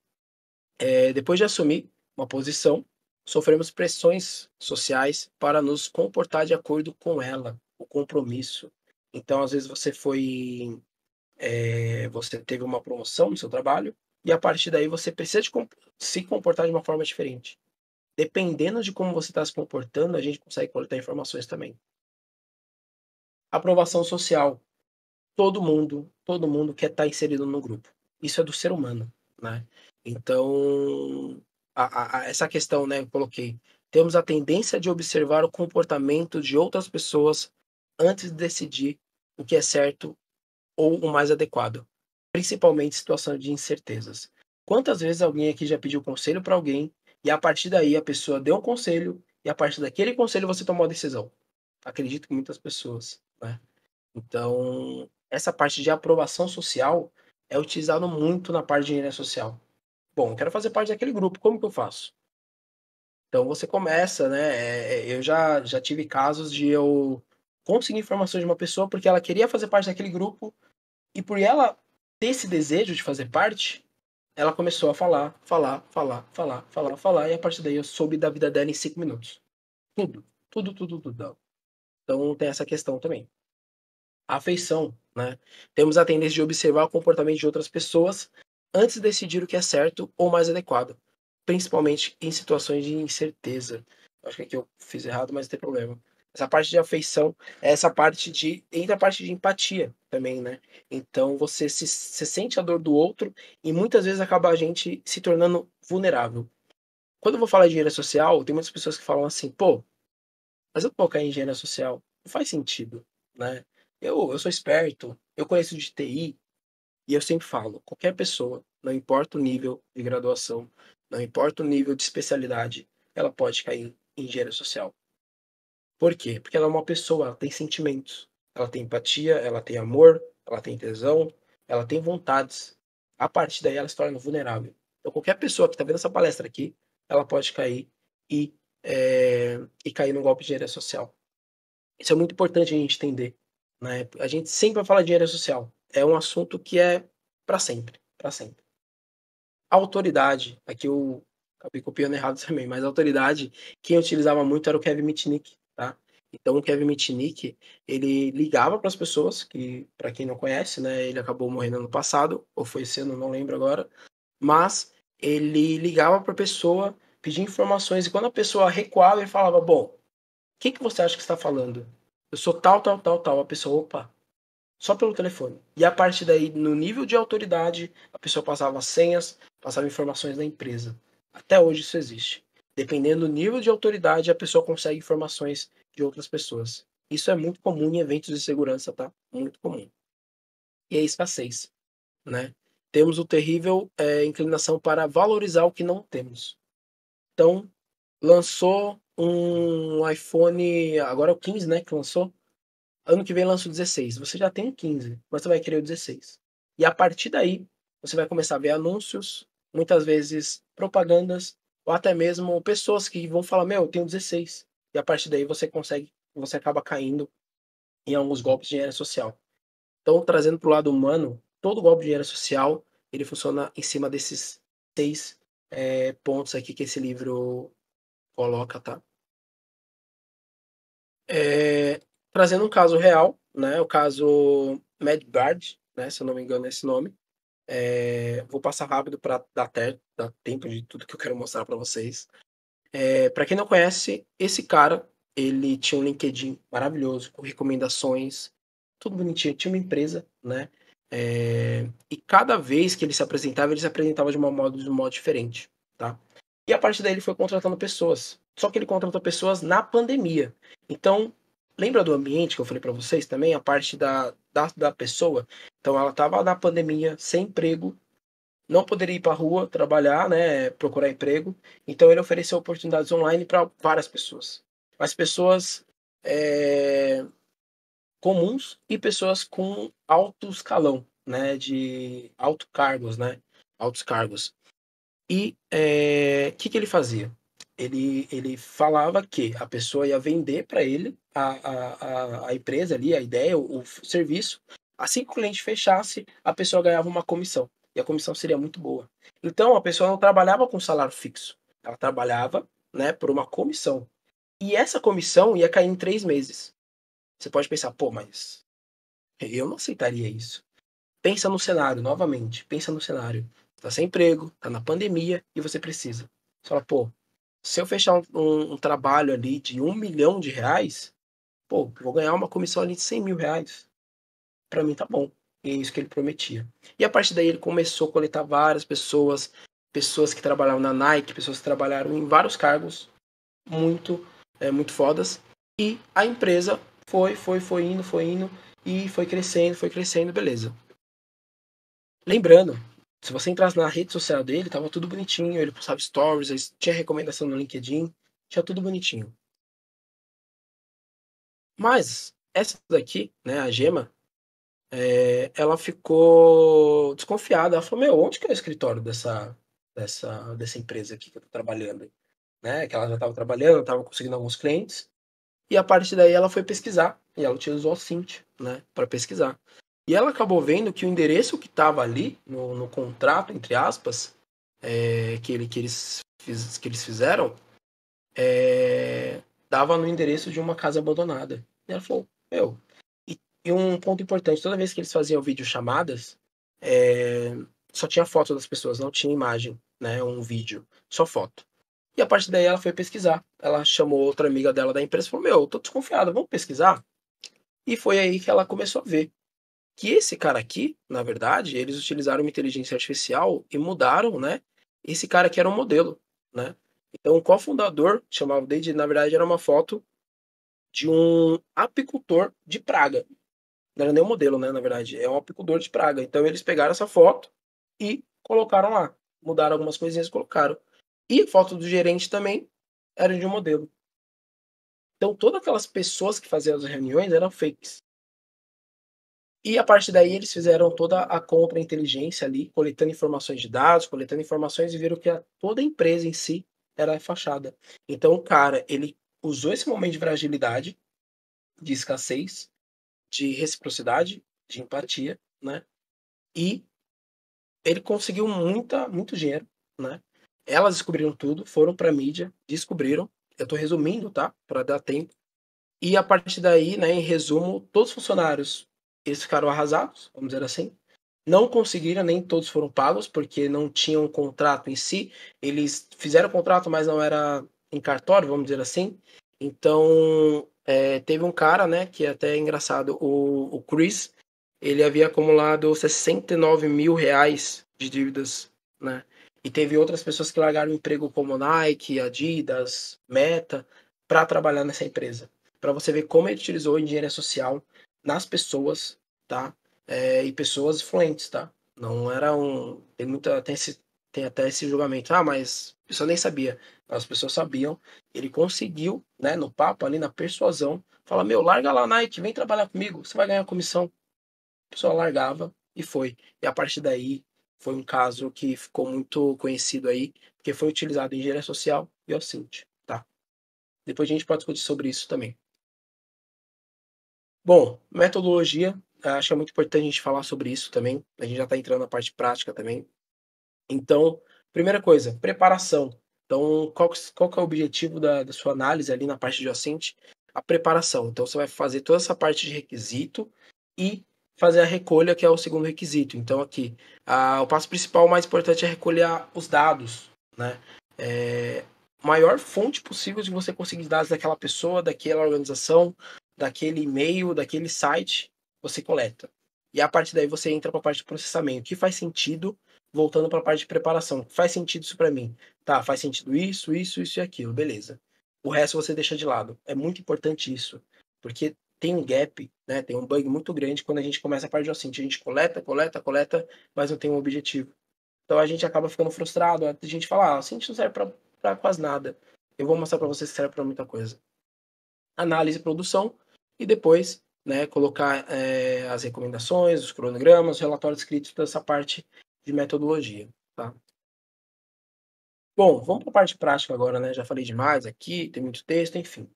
É, depois de assumir uma posição, sofremos pressões sociais para nos comportar de acordo com ela, o compromisso. Então, às vezes você foi, é, você teve uma promoção no seu trabalho, e a partir daí você precisa comp se comportar de uma forma diferente. Dependendo de como você está se comportando, a gente consegue coletar informações também. Aprovação social. Todo mundo, todo mundo quer estar tá inserido no grupo. Isso é do ser humano, né? Então, a, a, essa questão, né, eu coloquei. Temos a tendência de observar o comportamento de outras pessoas antes de decidir o que é certo ou o mais adequado principalmente situação de incertezas. Quantas vezes alguém aqui já pediu conselho para alguém e a partir daí a pessoa deu um conselho e a partir daquele conselho você tomou a decisão? Acredito que muitas pessoas, né? Então, essa parte de aprovação social é utilizada muito na parte de engenharia social. Bom, eu quero fazer parte daquele grupo, como que eu faço? Então você começa, né? É, eu já, já tive casos de eu conseguir informações de uma pessoa porque ela queria fazer parte daquele grupo e por ela desse desejo de fazer parte, ela começou a falar, falar, falar, falar, falar, falar, e a partir daí eu soube da vida dela em cinco minutos. Tudo, tudo, tudo, tudo. Então tem essa questão também. afeição, né? Temos a tendência de observar o comportamento de outras pessoas antes de decidir o que é certo ou mais adequado, principalmente em situações de incerteza. Acho que aqui eu fiz errado, mas não tem problema essa parte de afeição, é essa parte de. entra a parte de empatia também, né? Então você se, se sente a dor do outro e muitas vezes acaba a gente se tornando vulnerável. Quando eu vou falar de engenharia social, tem muitas pessoas que falam assim, pô, mas eu cair em engenharia social não faz sentido, né? Eu, eu sou esperto, eu conheço de TI, e eu sempre falo, qualquer pessoa, não importa o nível de graduação, não importa o nível de especialidade, ela pode cair em engenharia social. Por quê? Porque ela é uma pessoa, ela tem sentimentos, ela tem empatia, ela tem amor, ela tem tesão, ela tem vontades. A partir daí ela se torna vulnerável. Então qualquer pessoa que está vendo essa palestra aqui, ela pode cair e, é, e cair num golpe de engenharia social. Isso é muito importante a gente entender. Né? A gente sempre vai falar de engenharia social. É um assunto que é para sempre, para sempre. A autoridade, aqui eu acabei copiando errado também, mas a autoridade, quem utilizava muito era o Kevin Mitnick. Então o Kevin Mitnick, ele ligava para as pessoas, que para quem não conhece, né, ele acabou morrendo ano passado, ou foi sendo, não lembro agora, mas ele ligava para a pessoa, pedia informações, e quando a pessoa recuava, ele falava, bom, o que, que você acha que está falando? Eu sou tal, tal, tal, tal. A pessoa, opa, só pelo telefone. E a partir daí, no nível de autoridade, a pessoa passava senhas, passava informações da empresa. Até hoje isso existe. Dependendo do nível de autoridade, a pessoa consegue informações de outras pessoas. Isso é muito comum em eventos de segurança, tá? Muito comum. E a é escassez, né? Temos o terrível é, inclinação para valorizar o que não temos. Então, lançou um iPhone, agora é o 15, né, que lançou. Ano que vem lança o 16. Você já tem o 15, mas você vai querer o 16. E a partir daí, você vai começar a ver anúncios, muitas vezes propagandas, ou até mesmo pessoas que vão falar: Meu, eu tenho 16 e a partir daí você consegue, você acaba caindo em alguns golpes de engenharia social. Então, trazendo para o lado humano, todo golpe de engenharia social ele funciona em cima desses seis é, pontos aqui que esse livro coloca, tá? É, trazendo um caso real, né? O caso Bird né? Se eu não me engano é esse nome. É, vou passar rápido para dar, dar, tempo de tudo que eu quero mostrar para vocês. É, para quem não conhece, esse cara, ele tinha um LinkedIn maravilhoso, com recomendações, tudo bonitinho. Tinha uma empresa, né? É, e cada vez que ele se apresentava, ele se apresentava de, uma modo, de um modo diferente, tá? E a partir daí ele foi contratando pessoas. Só que ele contratou pessoas na pandemia. Então, lembra do ambiente que eu falei para vocês também? A parte da, da, da pessoa. Então, ela estava na pandemia, sem emprego, não poderia ir para a rua trabalhar, né, procurar emprego. Então ele ofereceu oportunidades online para várias pessoas, mas pessoas é, comuns e pessoas com alto escalão, né, de alto cargos, né, altos cargos. E o eh, é, que, que ele fazia? Ele, ele falava que a pessoa ia vender para ele a, a, a empresa ali, a ideia, o, o serviço. Assim que o cliente fechasse, a pessoa ganhava uma comissão e a comissão seria muito boa. Então a pessoa não trabalhava com salário fixo, ela trabalhava né, por uma comissão. E essa comissão ia cair em três meses. Você pode pensar, pô, mas eu não aceitaria isso. Pensa no cenário, novamente, pensa no cenário. está sem emprego, está na pandemia e você precisa. Você fala, pô, se eu fechar um, um, um trabalho ali de um milhão de reais, pô, vou ganhar uma comissão ali de 100 mil reais. para mim tá bom e é isso que ele prometia. E a partir daí ele começou a coletar várias pessoas, pessoas que trabalharam na Nike, pessoas que trabalharam em vários cargos muito, é, muito fodas. E a empresa foi, foi, foi indo, foi indo e foi crescendo, foi crescendo, beleza. Lembrando, se você entrasse na rede social dele, tava tudo bonitinho, ele postava stories, tinha recomendação no LinkedIn, tinha tudo bonitinho. Mas essa daqui, né, a gema, é, ela ficou desconfiada. Ela falou, meu, onde que é o escritório dessa, dessa, dessa empresa aqui que eu tô trabalhando? Né? Que ela já estava trabalhando, estava conseguindo alguns clientes. E a partir daí ela foi pesquisar. E ela utilizou o Cint, né? Para pesquisar. E ela acabou vendo que o endereço que estava ali, no, no, contrato, entre aspas, é, que, ele, que, eles fiz, que eles fizeram, é, dava no endereço de uma casa abandonada. E ela falou, meu, e um ponto importante, toda vez que eles faziam videochamadas, é... só tinha foto das pessoas, não tinha imagem, né? Um vídeo, só foto. E a partir daí ela foi pesquisar. Ela chamou outra amiga dela da empresa e falou: Meu, eu tô desconfiada, vamos pesquisar? E foi aí que ela começou a ver que esse cara aqui, na verdade, eles utilizaram uma inteligência artificial e mudaram, né? Esse cara aqui era um modelo, né? Então, o cofundador chamava David, na verdade, era uma foto de um apicultor de Praga. Não era nenhum um modelo, né? Na verdade, é um apicultor de praga. Então eles pegaram essa foto e colocaram lá. Mudaram algumas coisinhas e colocaram. E a foto do gerente também era de um modelo. Então todas aquelas pessoas que faziam as reuniões eram fakes. E a partir daí eles fizeram toda a compra inteligência ali, coletando informações de dados, coletando informações e viram que a, toda a empresa em si era fachada. Então o cara, ele usou esse momento de fragilidade, de escassez, de reciprocidade, de empatia, né? E ele conseguiu muita, muito dinheiro, né? Elas descobriram tudo, foram para mídia, descobriram. Eu estou resumindo, tá? Para dar tempo. E a partir daí, né, em resumo, todos os funcionários eles ficaram arrasados, vamos dizer assim. Não conseguiram, nem todos foram pagos, porque não tinham um contrato em si. Eles fizeram o contrato, mas não era em cartório, vamos dizer assim. Então, é, teve um cara, né, que é até é engraçado, o, o Chris, ele havia acumulado 69 mil reais de dívidas, né? E teve outras pessoas que largaram emprego como Nike, Adidas, Meta, para trabalhar nessa empresa. Para você ver como ele utilizou a engenharia social nas pessoas, tá? É, e pessoas influentes, tá? Não era um. Tem, muita, tem, esse, tem até esse julgamento. Ah, mas eu só nem sabia as pessoas sabiam, ele conseguiu, né, no papo ali, na persuasão, falar, meu, larga lá Nike, vem trabalhar comigo, você vai ganhar comissão. A pessoa largava e foi. E a partir daí, foi um caso que ficou muito conhecido aí, porque foi utilizado em engenharia social e OSINT, tá? Depois a gente pode discutir sobre isso também. Bom, metodologia, acho que é muito importante a gente falar sobre isso também, a gente já está entrando na parte prática também. Então, primeira coisa, preparação. Então, qual que, qual que é o objetivo da, da sua análise ali na parte de docente? A preparação. Então, você vai fazer toda essa parte de requisito e fazer a recolha, que é o segundo requisito. Então, aqui, a, o passo principal mais importante é recolher os dados, né? É, maior fonte possível de você conseguir dados daquela pessoa, daquela organização, daquele e-mail, daquele site, você coleta. E a partir daí você entra para a parte de processamento, que faz sentido voltando para a parte de preparação. Faz sentido isso para mim? Tá, faz sentido isso, isso, isso e aquilo, beleza. O resto você deixa de lado. É muito importante isso, porque tem um gap, né? Tem um bug muito grande quando a gente começa a parte de docente. A gente coleta, coleta, coleta, mas não tem um objetivo. Então a gente acaba ficando frustrado. A gente fala, ah, docente não serve para quase nada. Eu vou mostrar para vocês que serve para muita coisa. Análise e produção e depois, né? Colocar é, as recomendações, os cronogramas, os relatórios escritos essa parte de metodologia. Tá? Bom, vamos para a parte prática agora, né? Já falei demais aqui, tem muito texto, enfim.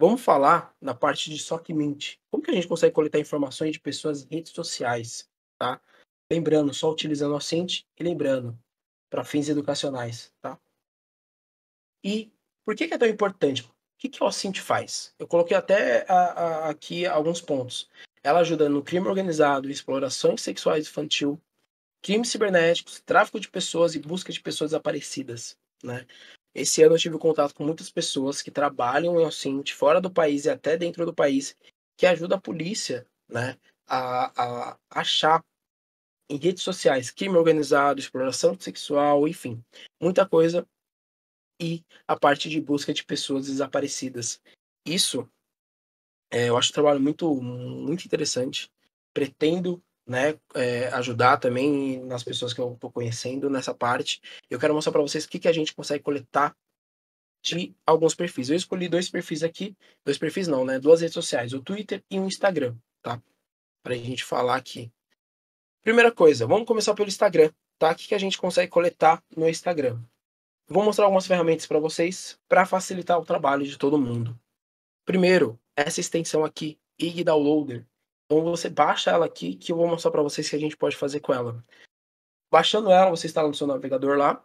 Vamos falar na parte de mente. Como que a gente consegue coletar informações de pessoas em redes sociais, tá? Lembrando, só utilizando o assente e lembrando, para fins educacionais, tá? E por que, que é tão importante? O que, que o Ocente faz? Eu coloquei até a, a, aqui alguns pontos. Ela ajuda no crime organizado, explorações sexuais infantil, crimes cibernéticos, tráfico de pessoas e busca de pessoas desaparecidas, né? Esse ano eu tive contato com muitas pessoas que trabalham em de fora do país e até dentro do país, que ajuda a polícia, né, a, a achar em redes sociais crime organizado, exploração sexual, enfim, muita coisa e a parte de busca de pessoas desaparecidas. Isso é, eu acho um trabalho muito muito interessante. Pretendo né, é, ajudar também nas pessoas que eu estou conhecendo nessa parte. Eu quero mostrar para vocês o que, que a gente consegue coletar de alguns perfis. Eu escolhi dois perfis aqui, dois perfis não, né? Duas redes sociais, o Twitter e o Instagram, tá? Para a gente falar aqui. Primeira coisa, vamos começar pelo Instagram, tá? O que, que a gente consegue coletar no Instagram? Vou mostrar algumas ferramentas para vocês para facilitar o trabalho de todo mundo. Primeiro, essa extensão aqui, IG Downloader, então você baixa ela aqui que eu vou mostrar para vocês o que a gente pode fazer com ela. Baixando ela, você instala no seu navegador lá,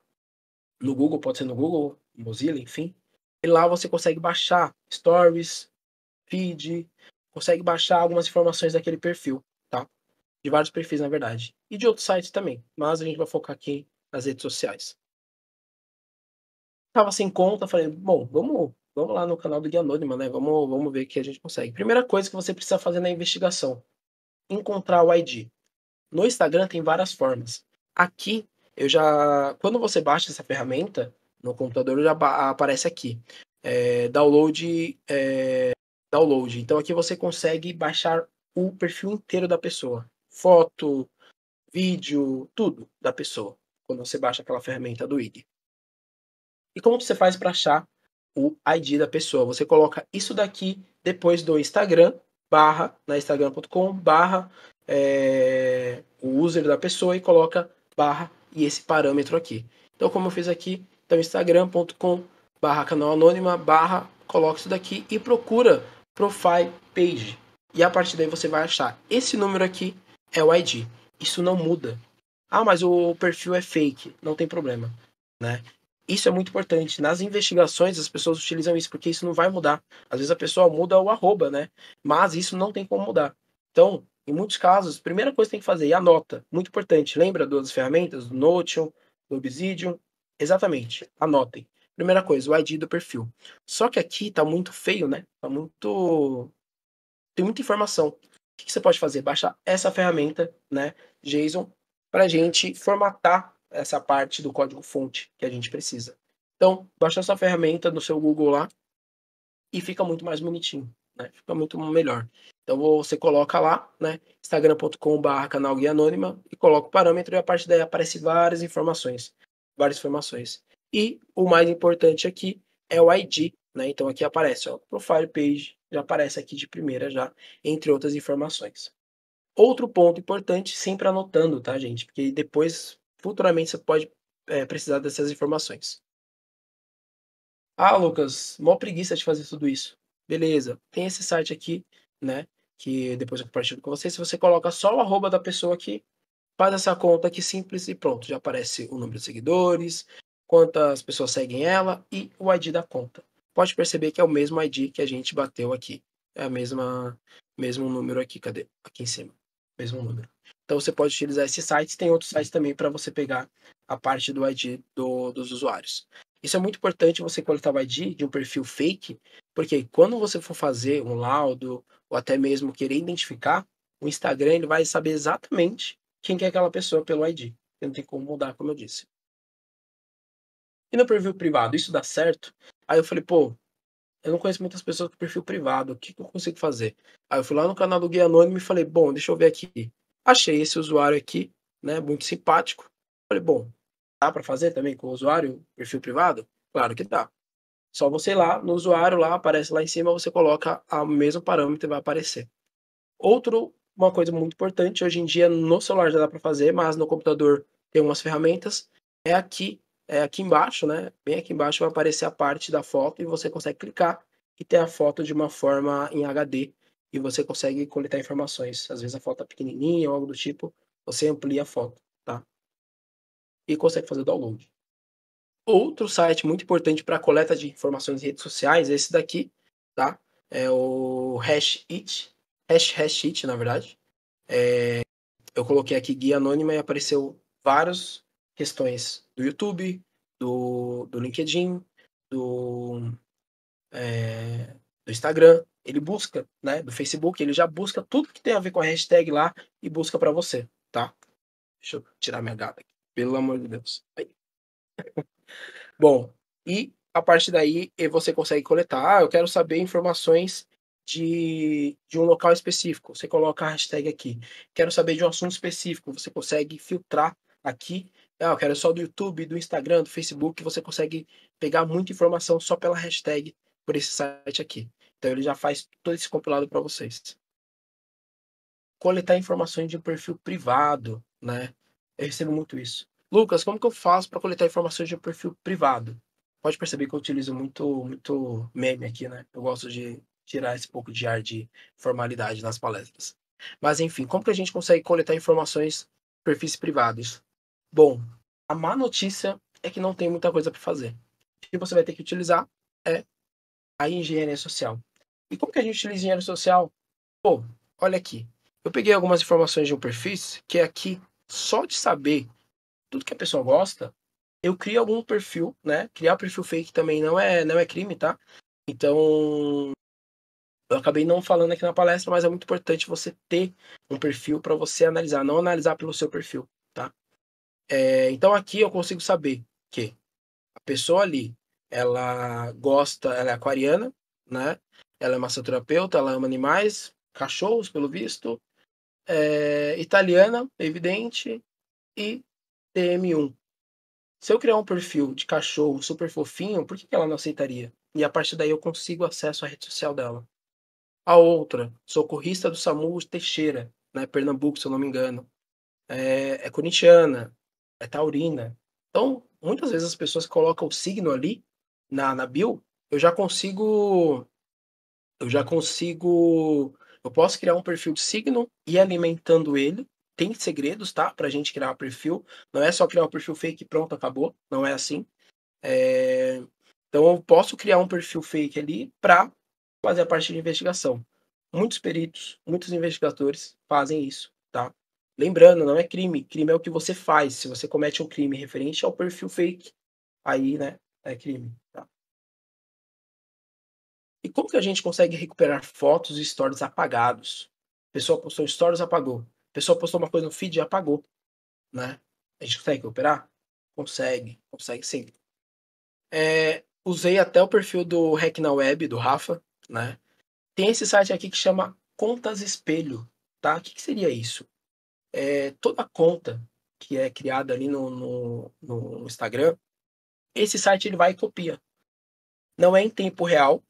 no Google, pode ser no Google, Mozilla, enfim. E lá você consegue baixar stories, feed, consegue baixar algumas informações daquele perfil, tá? De vários perfis, na verdade. E de outros sites também, mas a gente vai focar aqui nas redes sociais. Tava sem conta, falei, bom, vamos vamos lá no canal do Guia Anônima, né? Vamos, vamos ver o que a gente consegue. Primeira coisa que você precisa fazer na investigação: encontrar o ID. No Instagram tem várias formas. Aqui, eu já. Quando você baixa essa ferramenta no computador, já aparece aqui. É, download. É, download. Então aqui você consegue baixar o perfil inteiro da pessoa. Foto, vídeo, tudo da pessoa. Quando você baixa aquela ferramenta do ID. E como que você faz para achar o ID da pessoa. Você coloca isso daqui depois do Instagram, barra, na instagram.com, barra é, o user da pessoa e coloca barra e esse parâmetro aqui. Então, como eu fiz aqui, então instagram.com, barra canal anônima, barra, coloca isso daqui e procura profile page. E a partir daí você vai achar esse número aqui é o ID. Isso não muda. Ah, mas o perfil é fake. Não tem problema, né? Isso é muito importante. Nas investigações, as pessoas utilizam isso, porque isso não vai mudar. Às vezes a pessoa muda o arroba, né? Mas isso não tem como mudar. Então, em muitos casos, a primeira coisa que tem que fazer é anota. Muito importante. Lembra das ferramentas, do Notion, do Obsidian? Exatamente. Anotem. Primeira coisa, o ID do perfil. Só que aqui tá muito feio, né? Tá muito. Tem muita informação. O que, você pode fazer? Baixar essa ferramenta, né? JSON, para gente formatar essa parte do código-fonte que a gente precisa. Então, baixa essa ferramenta no seu Google lá e fica muito mais bonitinho, né? Fica muito melhor. Então, você coloca lá, né? Instagram.com/barra canal guia anônima e coloca o parâmetro e a partir daí aparece várias informações. Várias informações. E o mais importante aqui é o ID, né? Então, aqui aparece, ó, profile page, já aparece aqui de primeira já, entre outras informações. Outro ponto importante, sempre anotando, tá, gente? Porque depois futuramente você pode é, precisar dessas informações. Ah, Lucas, mó preguiça de fazer tudo isso. Beleza, tem esse site aqui, né? Que depois eu compartilho com você. Se você coloca só o arroba da pessoa aqui, faz essa conta aqui simples e pronto. Já aparece o número de seguidores, quantas pessoas seguem ela e o ID da conta. Pode perceber que é o mesmo ID que a gente bateu aqui. É a mesma mesmo número aqui, cadê? Aqui em cima mesmo número. Então você pode utilizar esses sites, tem outros sites também para você pegar a parte do ID do, dos usuários. Isso é muito importante você coletar o ID de um perfil fake, porque quando você for fazer um laudo ou até mesmo querer identificar, o Instagram ele vai saber exatamente quem é aquela pessoa pelo ID. Não tem como mudar, como eu disse. E no perfil privado, isso dá certo? Aí eu falei, pô, eu não conheço muitas pessoas com perfil privado, o que, que eu consigo fazer? Aí eu fui lá no canal do Guia Anônimo e falei, bom, deixa eu ver aqui. Achei esse usuário aqui, né, muito simpático. Falei, bom, dá para fazer também com o usuário, perfil privado? Claro que dá. Só você ir lá no usuário, lá aparece lá em cima, você coloca o mesmo parâmetro e vai aparecer. Outro, uma coisa muito importante, hoje em dia no celular já dá para fazer, mas no computador tem umas ferramentas, é aqui é, aqui embaixo, né? Bem aqui embaixo vai aparecer a parte da foto e você consegue clicar e ter a foto de uma forma em HD e você consegue coletar informações. Às vezes a foto é pequenininha ou algo do tipo, você amplia a foto, tá? E consegue fazer o download. Outro site muito importante para coleta de informações em redes sociais é esse daqui, tá? É o HashIt, Hash HashIt, na verdade. É... Eu coloquei aqui guia anônima e apareceu vários questões do YouTube, do, do LinkedIn, do, é, do Instagram, ele busca, né, do Facebook, ele já busca tudo que tem a ver com a hashtag lá e busca para você, tá? Deixa eu tirar minha gata aqui, pelo amor de Deus. Bom, e a partir daí você consegue coletar, ah, eu quero saber informações de, de um local específico, você coloca a hashtag aqui. Quero saber de um assunto específico, você consegue filtrar aqui ah, eu quero só do YouTube, do Instagram, do Facebook, você consegue pegar muita informação só pela hashtag por esse site aqui. Então ele já faz todo esse compilado para vocês. Coletar informações de um perfil privado, né? Eu recebo muito isso. Lucas, como que eu faço para coletar informações de um perfil privado? Pode perceber que eu utilizo muito, muito meme aqui, né? Eu gosto de tirar esse pouco de ar de formalidade nas palestras. Mas enfim, como que a gente consegue coletar informações de perfis privados? Bom, a má notícia é que não tem muita coisa para fazer. O que você vai ter que utilizar é a engenharia social. E como que a gente utiliza engenharia social? Pô, olha aqui. Eu peguei algumas informações de um perfil, que é aqui, só de saber tudo que a pessoa gosta, eu crio algum perfil, né? Criar perfil fake também não é, não é crime, tá? Então, eu acabei não falando aqui na palestra, mas é muito importante você ter um perfil para você analisar, não analisar pelo seu perfil. É, então aqui eu consigo saber que a pessoa ali, ela gosta, ela é aquariana, né? Ela é massoterapeuta, ela ama animais, cachorros, pelo visto, é, italiana, evidente, e TM1. Se eu criar um perfil de cachorro super fofinho, por que ela não aceitaria? E a partir daí eu consigo acesso à rede social dela. A outra, socorrista do SAMU Teixeira, né, Pernambuco, se eu não me engano, é, é corintiana, é taurina. Então, muitas vezes as pessoas colocam o signo ali na, na bio, eu já consigo. Eu já consigo. Eu posso criar um perfil de signo e alimentando ele. Tem segredos, tá? Pra gente criar um perfil. Não é só criar um perfil fake e pronto, acabou. Não é assim. É... Então eu posso criar um perfil fake ali para fazer a parte de investigação. Muitos peritos, muitos investigadores fazem isso. Lembrando, não é crime. Crime é o que você faz. Se você comete um crime referente ao perfil fake, aí, né, é crime. Tá? E como que a gente consegue recuperar fotos e stories apagados? pessoa postou stories, apagou. pessoa postou uma coisa no feed e apagou, né? A gente consegue recuperar? Consegue, consegue sim. É, usei até o perfil do Hack na Web, do Rafa, né? Tem esse site aqui que chama Contas Espelho, tá? O que, que seria isso? é, toda conta que é criada ali no, no, no, Instagram, esse site ele vai e copia. Não é em tempo real,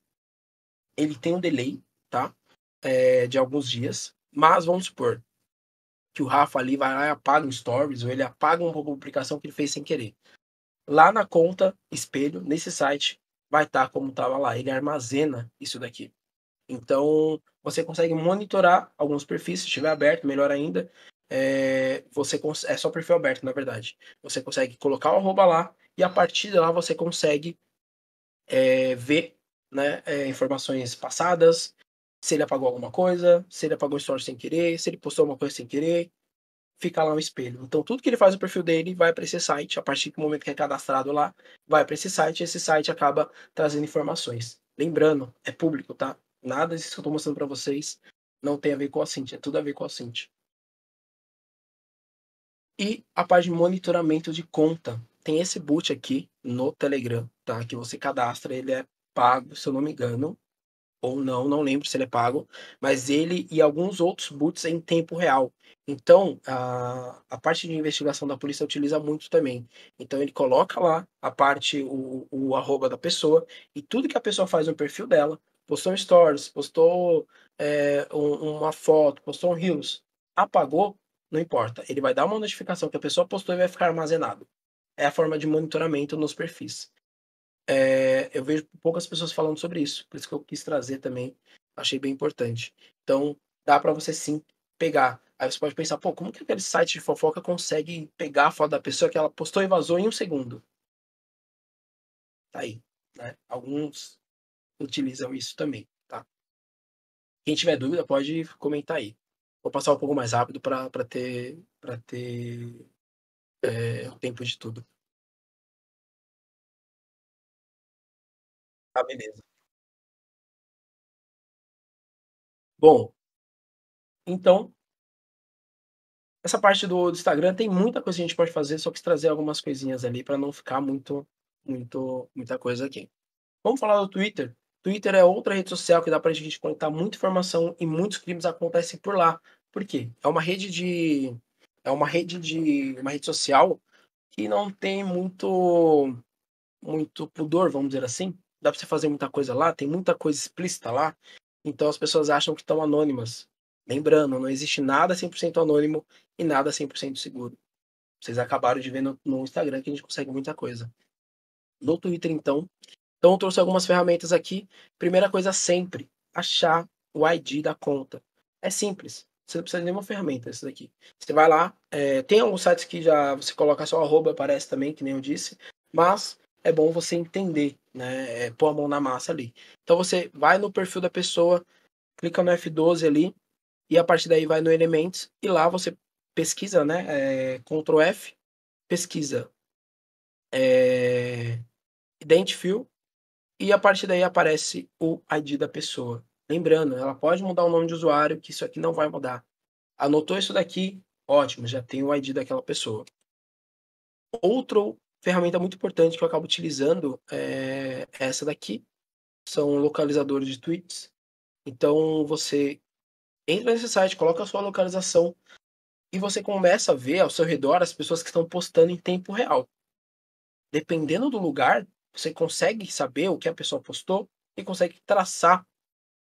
ele tem um delay, tá? É, de alguns dias, mas vamos supor que o Rafa ali vai lá e apaga um stories, ou ele apaga uma publicação que ele fez sem querer. Lá na conta, espelho, nesse site, vai estar tá como estava lá. Ele armazena isso daqui. Então, você consegue monitorar alguns perfis, se estiver aberto, melhor ainda é, você é só perfil aberto, na verdade. Você consegue colocar o arroba lá e a partir de lá você consegue é, ver né, é, informações passadas, se ele apagou alguma coisa, se ele apagou story sem querer, se ele postou alguma coisa sem querer, fica lá um espelho. Então tudo que ele faz no perfil dele vai para esse site, a partir do momento que é cadastrado lá, vai para esse site, e esse site acaba trazendo informações. Lembrando, é público, tá? Nada disso que eu estou mostrando para vocês não tem a ver com a Cintia, é tudo a ver com a Cintia. E a parte de monitoramento de conta. Tem esse boot aqui no Telegram, tá? Que você cadastra, ele é pago, se eu não me engano. Ou não, não lembro se ele é pago. Mas ele e alguns outros boots é em tempo real. Então, a, a parte de investigação da polícia utiliza muito também. Então, ele coloca lá a parte, o, o arroba da pessoa e tudo que a pessoa faz no perfil dela. Postou stories, postou é, um, uma foto, postou um reels, apagou, não importa. Ele vai dar uma notificação que a pessoa postou e vai ficar armazenado. É a forma de monitoramento nos perfis. É, eu vejo poucas pessoas falando sobre isso, por isso que eu quis trazer também. Achei bem importante. Então, dá para você sim pegar. Aí você pode pensar, pô, como que aquele site de fofoca consegue pegar a foto da pessoa que ela postou e vazou em um segundo? Tá aí. Né? Alguns utilizam isso também, tá? Quem tiver dúvida pode comentar aí vou passar um pouco mais rápido para ter, ter é, o tempo de tudo. Ah, beleza. Bom, então, essa parte do, do, Instagram tem muita coisa que a gente pode fazer, só que trazer algumas coisinhas ali para não ficar muito, muito, muita coisa aqui. Vamos falar do Twitter. Twitter é outra rede social que dá para a gente conectar muita informação e muitos crimes acontecem por lá. Por quê? É uma rede de. É uma rede de. uma rede social que não tem muito. muito pudor, vamos dizer assim. Dá para você fazer muita coisa lá, tem muita coisa explícita lá. Então as pessoas acham que estão anônimas. Lembrando, não existe nada 100% anônimo e nada 100% seguro. Vocês acabaram de ver no, no Instagram que a gente consegue muita coisa. No Twitter, então, então eu trouxe algumas ferramentas aqui. Primeira coisa sempre, achar o ID da conta. É simples. Você não precisa de nenhuma ferramenta isso daqui. Você vai lá, é, tem alguns sites que já você coloca só arroba, aparece também, que nem eu disse, mas é bom você entender, né? É, pôr a mão na massa ali. Então você vai no perfil da pessoa, clica no F12 ali, e a partir daí vai no Elementos, e lá você pesquisa, né? É, Ctrl F, pesquisa. É, Identifio, e a partir daí aparece o ID da pessoa. Lembrando, ela pode mudar o nome de usuário, que isso aqui não vai mudar. Anotou isso daqui? Ótimo, já tem o ID daquela pessoa. Outra ferramenta muito importante que eu acabo utilizando eh, é essa daqui. São localizadores de tweets. Então, você entra nesse site, coloca a sua localização e você começa a ver ao seu redor as pessoas que estão postando em tempo real. Dependendo do lugar, você consegue saber o que a pessoa postou e consegue traçar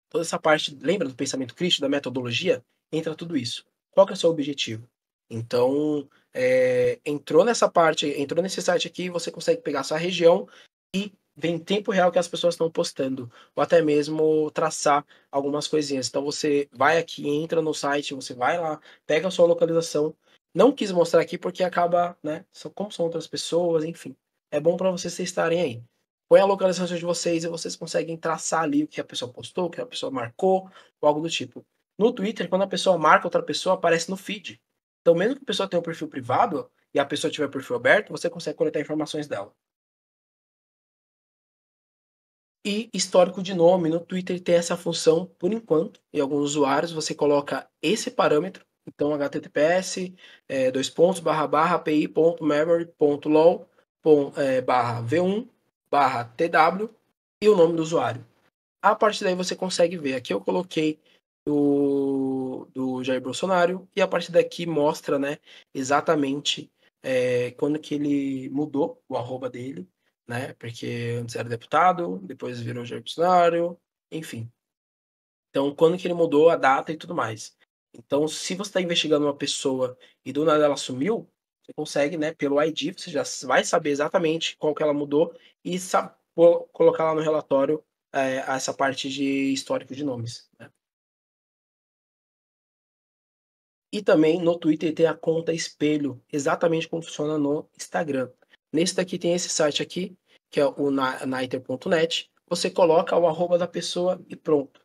toda essa parte. Lembra do pensamento crítico, da metodologia? Entra tudo isso. Qual que é o seu objetivo? Então, é, entrou nessa parte, entrou nesse site aqui, você consegue pegar essa região e ver em tempo real que as pessoas estão postando, ou até mesmo traçar algumas coisinhas. Então, você vai aqui, entra no site, você vai lá, pega a sua localização. Não quis mostrar aqui porque acaba, né? Como são outras pessoas, enfim é bom para vocês estarem aí. Põe a localização de vocês e vocês conseguem traçar ali o que a pessoa postou, o que a pessoa marcou, ou algo do tipo. No Twitter, quando a pessoa marca outra pessoa, aparece no feed. Então, mesmo que a pessoa tenha um perfil privado e a pessoa tiver perfil aberto, você consegue coletar informações dela. E histórico de nome, no Twitter tem essa função por enquanto. Em alguns usuários, você coloca esse parâmetro. Então, https, é, dois pontos, barra, barra, com é, barra V1 barra TW e o nome do usuário. A partir daí você consegue ver. Aqui eu coloquei o do Jair Bolsonaro e a partir daqui mostra né, exatamente é, quando que ele mudou o arroba dele, né? Porque antes era deputado, depois virou Jair Bolsonaro, enfim. Então, quando que ele mudou a data e tudo mais. Então, se você está investigando uma pessoa e do nada ela sumiu, você consegue, né, pelo ID, você já vai saber exatamente qual que ela mudou e colocar lá no relatório é, essa parte de histórico de nomes. Né? E também no Twitter tem a conta espelho, exatamente como funciona no Instagram. Nesse daqui tem esse site aqui, que é o niter.net. Você coloca o arroba da pessoa e pronto.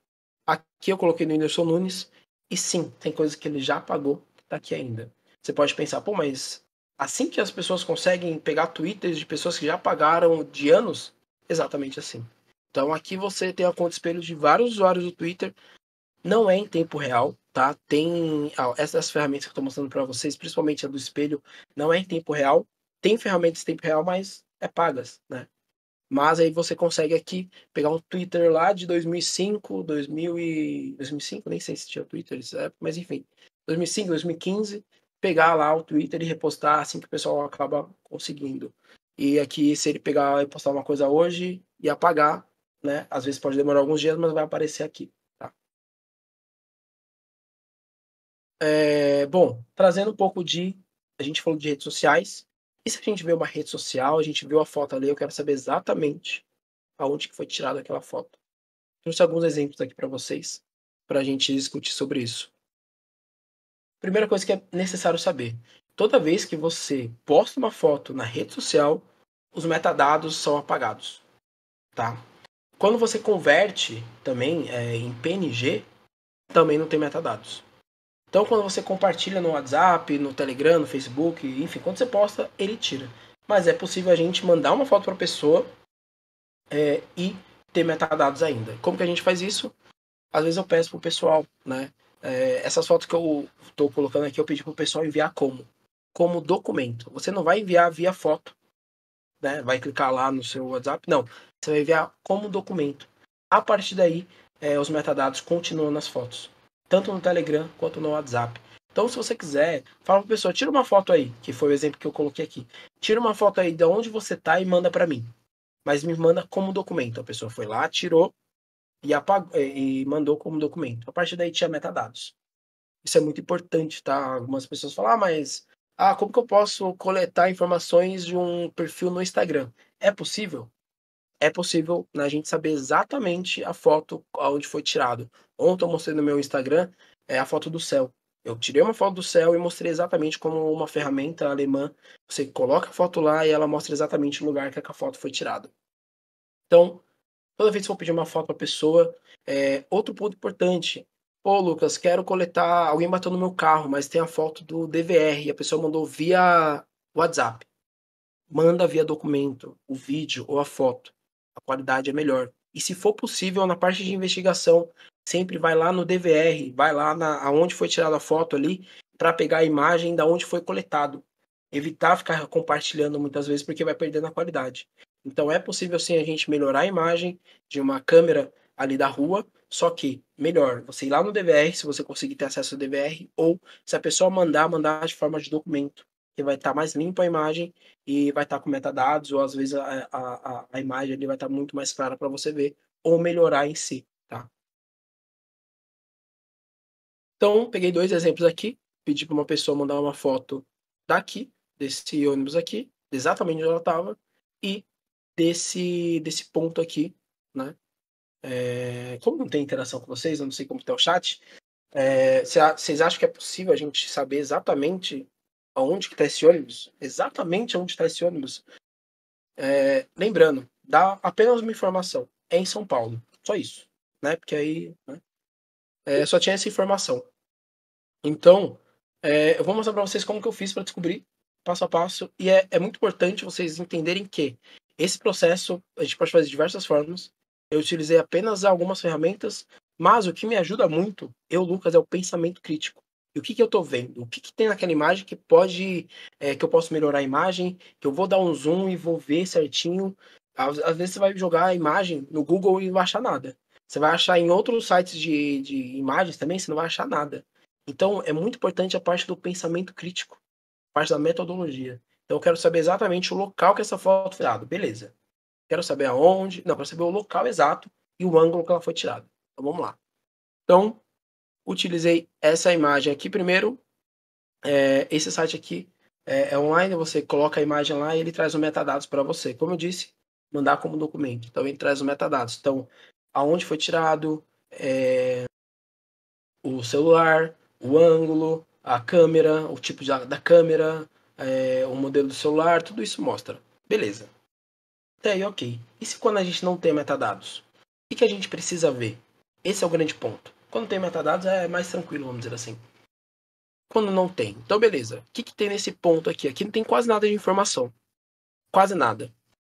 Aqui eu coloquei no Whindersson Nunes, e sim, tem coisa que ele já pagou, tá aqui ainda. Você pode pensar, pô, mas assim que as pessoas conseguem pegar twitters de pessoas que já pagaram de anos, exatamente assim. Então aqui você tem a conta espelho de vários usuários do Twitter. Não é em tempo real, tá? Tem ah, essas ferramentas que eu estou mostrando para vocês, principalmente a do espelho, não é em tempo real. Tem ferramentas em tempo real, mas é pagas, né? Mas aí você consegue aqui pegar um Twitter lá de 2005, 2000 e... 2005, nem sei se tinha Twitter mas enfim, 2005, 2015, pegar lá o Twitter e repostar assim que o pessoal acaba conseguindo. E aqui, se ele pegar e postar uma coisa hoje e apagar, né? Às vezes pode demorar alguns dias, mas vai aparecer aqui. Tá? É, bom, trazendo um pouco de. A gente falou de redes sociais. E se a gente vê uma rede social, a gente viu a foto ali, eu quero saber exatamente aonde que foi tirada aquela foto. Trouxe alguns exemplos aqui para vocês, para a gente discutir sobre isso primeira coisa que é necessário saber: toda vez que você posta uma foto na rede social, os metadados são apagados, tá? Quando você converte também é, em PNG, também não tem metadados. Então, quando você compartilha no WhatsApp, no Telegram, no Facebook, enfim, quando você posta, ele tira. Mas é possível a gente mandar uma foto para a pessoa é, e ter metadados ainda. Como que a gente faz isso? Às vezes eu peço pro pessoal, né? É, essas fotos que eu estou colocando aqui, eu pedi pro pessoal enviar como? Como documento. Você não vai enviar via foto, né? Vai clicar lá no seu WhatsApp. Não. Você vai enviar como documento. A partir daí, é, os metadados continuam nas fotos. Tanto no Telegram quanto no WhatsApp. Então, se você quiser, fala para a pessoa, tira uma foto aí, que foi o exemplo que eu coloquei aqui. Tira uma foto aí de onde você tá e manda para mim. Mas me manda como documento. A pessoa foi lá, tirou, e, apagou, é, e mandou como documento. A partir daí tinha metadados. Isso é muito importante, tá? Algumas pessoas falam, ah, mas ah, como que eu posso coletar informações de um perfil no Instagram? É possível? É possível a gente saber exatamente a foto onde foi tirado. Ontem eu mostrei no meu Instagram é, a foto do céu. Eu tirei uma foto do céu e mostrei exatamente como uma ferramenta alemã. Você coloca a foto lá e ela mostra exatamente o lugar que a foto foi tirada. Então, Toda vez que for pedir uma foto pra pessoa, é, outro ponto importante. Pô, Lucas, quero coletar. Alguém bateu no meu carro, mas tem a foto do DVR e a pessoa mandou via WhatsApp. Manda via documento, o vídeo ou a foto. A qualidade é melhor. E se for possível, na parte de investigação, sempre vai lá no DVR, vai lá na, aonde foi tirada a foto ali, para pegar a imagem da onde foi coletado. Evitar ficar compartilhando muitas vezes, porque vai perdendo a qualidade. Então é possível sim a gente melhorar a imagem de uma câmera ali da rua, só que melhor você ir lá no DVR, se você conseguir ter acesso ao DVR, ou se a pessoa mandar, mandar de forma de documento, que vai estar tá mais limpa a imagem e vai estar tá com metadados, ou às vezes a, a, a imagem ali vai estar tá muito mais clara para você ver, ou melhorar em si, tá? Então, peguei dois exemplos aqui, pedi para uma pessoa mandar uma foto daqui, desse ônibus aqui, exatamente onde ela estava, e desse, desse ponto aqui, né? É, como não tem interação com vocês, eu não sei como tem tá o chat, é, vocês acham que é possível a gente saber exatamente aonde que está esse ônibus? Exatamente aonde está esse ônibus? É, lembrando, dá apenas uma informação. É em São Paulo, só isso, né? Porque aí né? É, só tinha essa informação. Então, é, eu vou mostrar para vocês como que eu fiz para descobrir passo a passo e é, é muito importante vocês entenderem que esse processo a gente pode fazer de diversas formas. Eu utilizei apenas algumas ferramentas, mas o que me ajuda muito, eu, Lucas, é o pensamento crítico. E o que, que eu estou vendo? O que, que tem naquela imagem que pode. É, que eu posso melhorar a imagem, que eu vou dar um zoom e vou ver certinho. Às, às vezes você vai jogar a imagem no Google e não vai achar nada. Você vai achar em outros sites de, de imagens também, você não vai achar nada. Então é muito importante a parte do pensamento crítico, a parte da metodologia. Então eu quero saber exatamente o local que essa foto foi tirada. Beleza. Quero saber aonde. Não, para saber o local exato e o ângulo que ela foi tirada. Então vamos lá. Então, utilizei essa imagem aqui primeiro. É, esse site aqui é, é, online, você coloca a imagem lá e ele traz os metadados para você. Como eu disse, mandar como documento. Então ele traz os metadados. Então, aonde foi tirado, é, o celular, o ângulo, a câmera, o tipo de, da câmera, é, o modelo do celular, tudo isso mostra. Beleza. Até aí, ok. E se quando a gente não tem metadados? O que a gente precisa ver? Esse é o grande ponto. Quando tem metadados é mais tranquilo, vamos dizer assim. Quando não tem. Então, beleza. O que, que tem nesse ponto aqui? Aqui não tem quase nada de informação. Quase nada.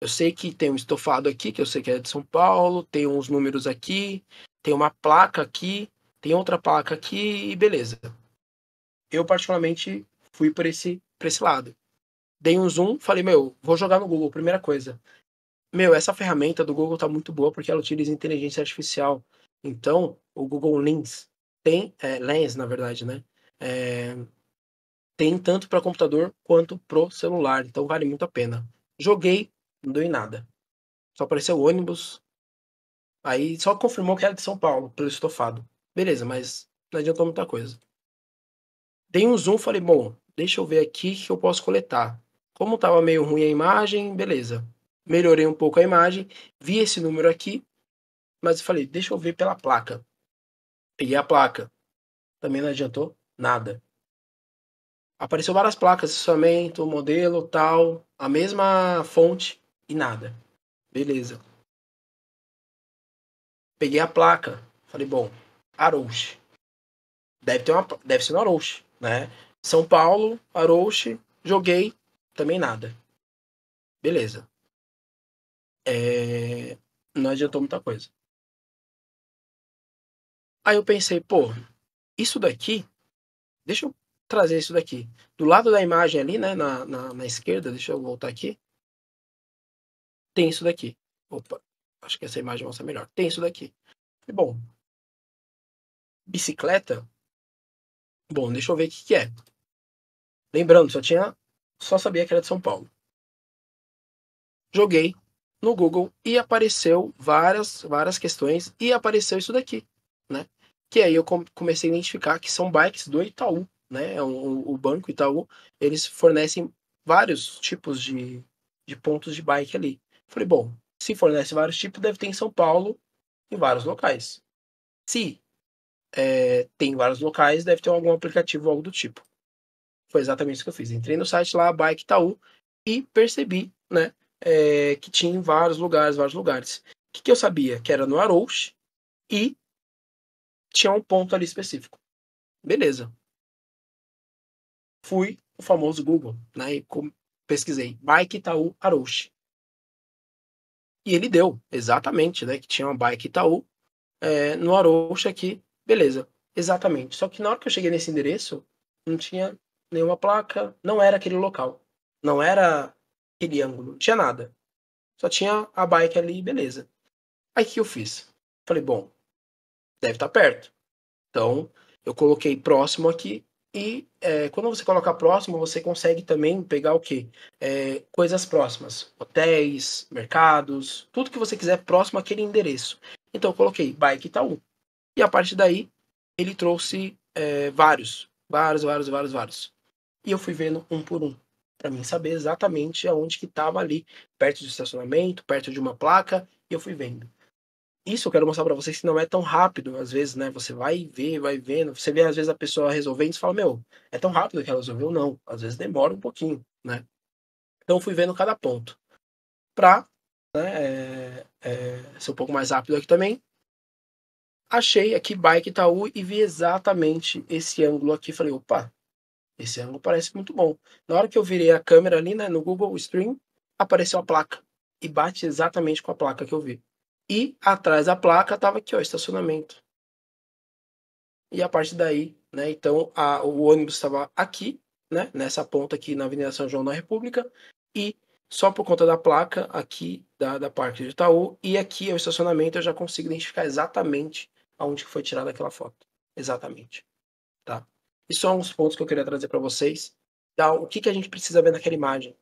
Eu sei que tem um estofado aqui, que eu sei que é de São Paulo, tem uns números aqui, tem uma placa aqui, tem outra placa aqui, e beleza. Eu, particularmente, fui por esse para esse lado. Dei um zoom, falei, meu, vou jogar no Google, primeira coisa. Meu, essa ferramenta do Google tá muito boa porque ela utiliza inteligência artificial. Então, o Google Lens tem, é, Lens, na verdade, né? É, tem tanto para computador quanto pro celular, então vale muito a pena. Joguei, não deu em nada. Só apareceu ônibus. Aí só confirmou que era de São Paulo, pelo estofado. Beleza, mas não adiantou muita coisa. Dei um zoom, falei, bom, deixa eu ver aqui que eu posso coletar. Como estava meio ruim a imagem, beleza. Melhorei um pouco a imagem, vi esse número aqui, mas eu falei, deixa eu ver pela placa. Peguei a placa. Também não adiantou nada. Apareceu várias placas, somente modelo, tal, a mesma fonte e nada. Beleza. Peguei a placa. Falei, bom, Arouche. Deve, ter uma, deve ser no Arouche, né? São Paulo, Arouche, joguei, também nada. Beleza. É... Não adiantou muita coisa. Aí eu pensei, pô, isso daqui, deixa eu trazer isso daqui. Do lado da imagem ali, né, na, na, na esquerda, deixa eu voltar aqui. Tem isso daqui. Opa, acho que essa imagem mostra melhor. Tem isso daqui. E, bom, bicicleta. Bom, deixa eu ver o que, que é. Lembrando, só tinha. Só sabia que era de São Paulo. Joguei no Google e apareceu várias, várias questões e apareceu isso daqui, né? Que aí eu comecei a identificar que são bikes do Itaú, né? É o, banco Itaú, eles fornecem vários tipos de, de pontos de bike ali. Falei, bom, se fornece vários tipos, deve ter em São Paulo, em vários locais. Se é, tem vários locais, deve ter algum aplicativo algo do tipo. Foi exatamente isso que eu fiz. Entrei no site lá, Bike Itaú, e percebi, né, é, que tinha em vários lugares, vários lugares. O que, que eu sabia? Que era no Arouche e tinha um ponto ali específico. Beleza. Fui o famoso Google, né, e pesquisei Bike Itaú Arouche. E ele deu, exatamente, né, que tinha uma Bike Itaú é, no Arouche aqui. Beleza, exatamente. Só que na hora que eu cheguei nesse endereço, não tinha nenhuma placa, não era aquele local, não era aquele ângulo, não tinha nada. Só tinha a bike ali, beleza. Aí o que eu fiz? Falei, bom, deve estar tá perto. Então, eu coloquei próximo aqui e é, quando você coloca próximo, você consegue também pegar o quê? É, coisas próximas. Hotéis, mercados, tudo que você quiser próximo àquele endereço. Então eu coloquei bike Itaú. E a partir daí, ele trouxe é, vários, vários, vários, vários, vários. E eu fui vendo um por um, para mim saber exatamente aonde que estava ali, perto do estacionamento, perto de uma placa, e eu fui vendo. Isso eu quero mostrar para vocês que não é tão rápido, às vezes, né? Você vai ver, vai vendo, você vê às vezes a pessoa resolvendo e fala: "Meu, é tão rápido que ela resolveu?" Não, às vezes demora um pouquinho, né? Então eu fui vendo cada ponto. Para né, é, é, ser um pouco mais rápido aqui também, achei aqui Bike Itaú e vi exatamente esse ângulo aqui. Falei, opa, esse ângulo parece muito bom. Na hora que eu virei a câmera ali, né, no Google Stream, apareceu a placa. E bate exatamente com a placa que eu vi. E atrás da placa estava aqui, ó, estacionamento. E a partir daí, né, então a, o ônibus estava aqui, né, nessa ponta aqui na Avenida São João da República. E só por conta da placa aqui da, da Parque de Itaú e aqui é o estacionamento, eu já consigo identificar exatamente aonde foi tirada aquela foto. Exatamente. Tá? E só uns pontos que eu queria trazer para vocês. Tá? O que, que a gente precisa ver naquela imagem?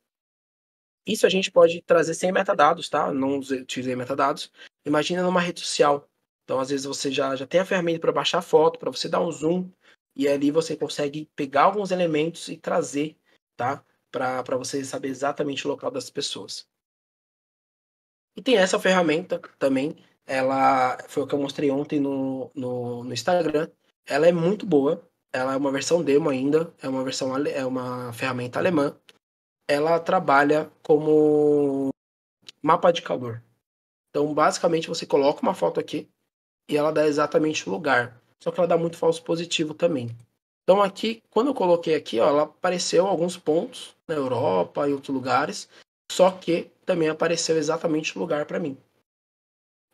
Isso a gente pode trazer sem metadados, tá? Não utilizei metadados. Imagina numa rede social. Então, às vezes, você já, já tem a ferramenta para baixar a foto, para você dar um zoom, e ali você consegue pegar alguns elementos e trazer, tá? Para você saber exatamente o local das pessoas. E tem essa ferramenta também, ela foi o que eu mostrei ontem no, no, no Instagram. Ela é muito boa, ela é uma versão demo ainda, é uma versão é uma ferramenta alemã. Ela trabalha como mapa de calor. Então, basicamente, você coloca uma foto aqui e ela dá exatamente o lugar. Só que ela dá muito falso positivo também. Então, aqui, quando eu coloquei aqui, ó, ela apareceu alguns pontos na Europa e outros lugares. Só que também apareceu exatamente o lugar para mim.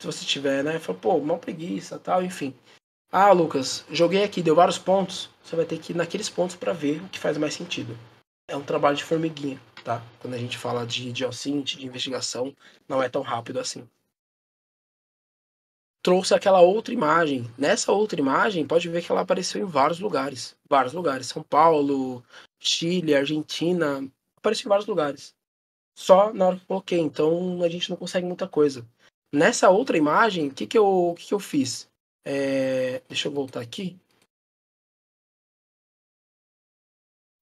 Se você tiver, né? Fala, pô, mal preguiça, tal, enfim. Ah, Lucas, joguei aqui, deu vários pontos. Você vai ter que ir naqueles pontos para ver o que faz mais sentido. É um trabalho de formiguinha, tá? Quando a gente fala de geocinte, de, investigação, não é tão rápido assim. Trouxe aquela outra imagem. Nessa outra imagem, pode ver que ela apareceu em vários lugares. Vários lugares. São Paulo, Chile, Argentina. Apareceu em vários lugares. Só na hora que coloquei, então a gente não consegue muita coisa. Nessa outra imagem, o que, que, eu, que, que eu fiz? É, deixa eu voltar aqui.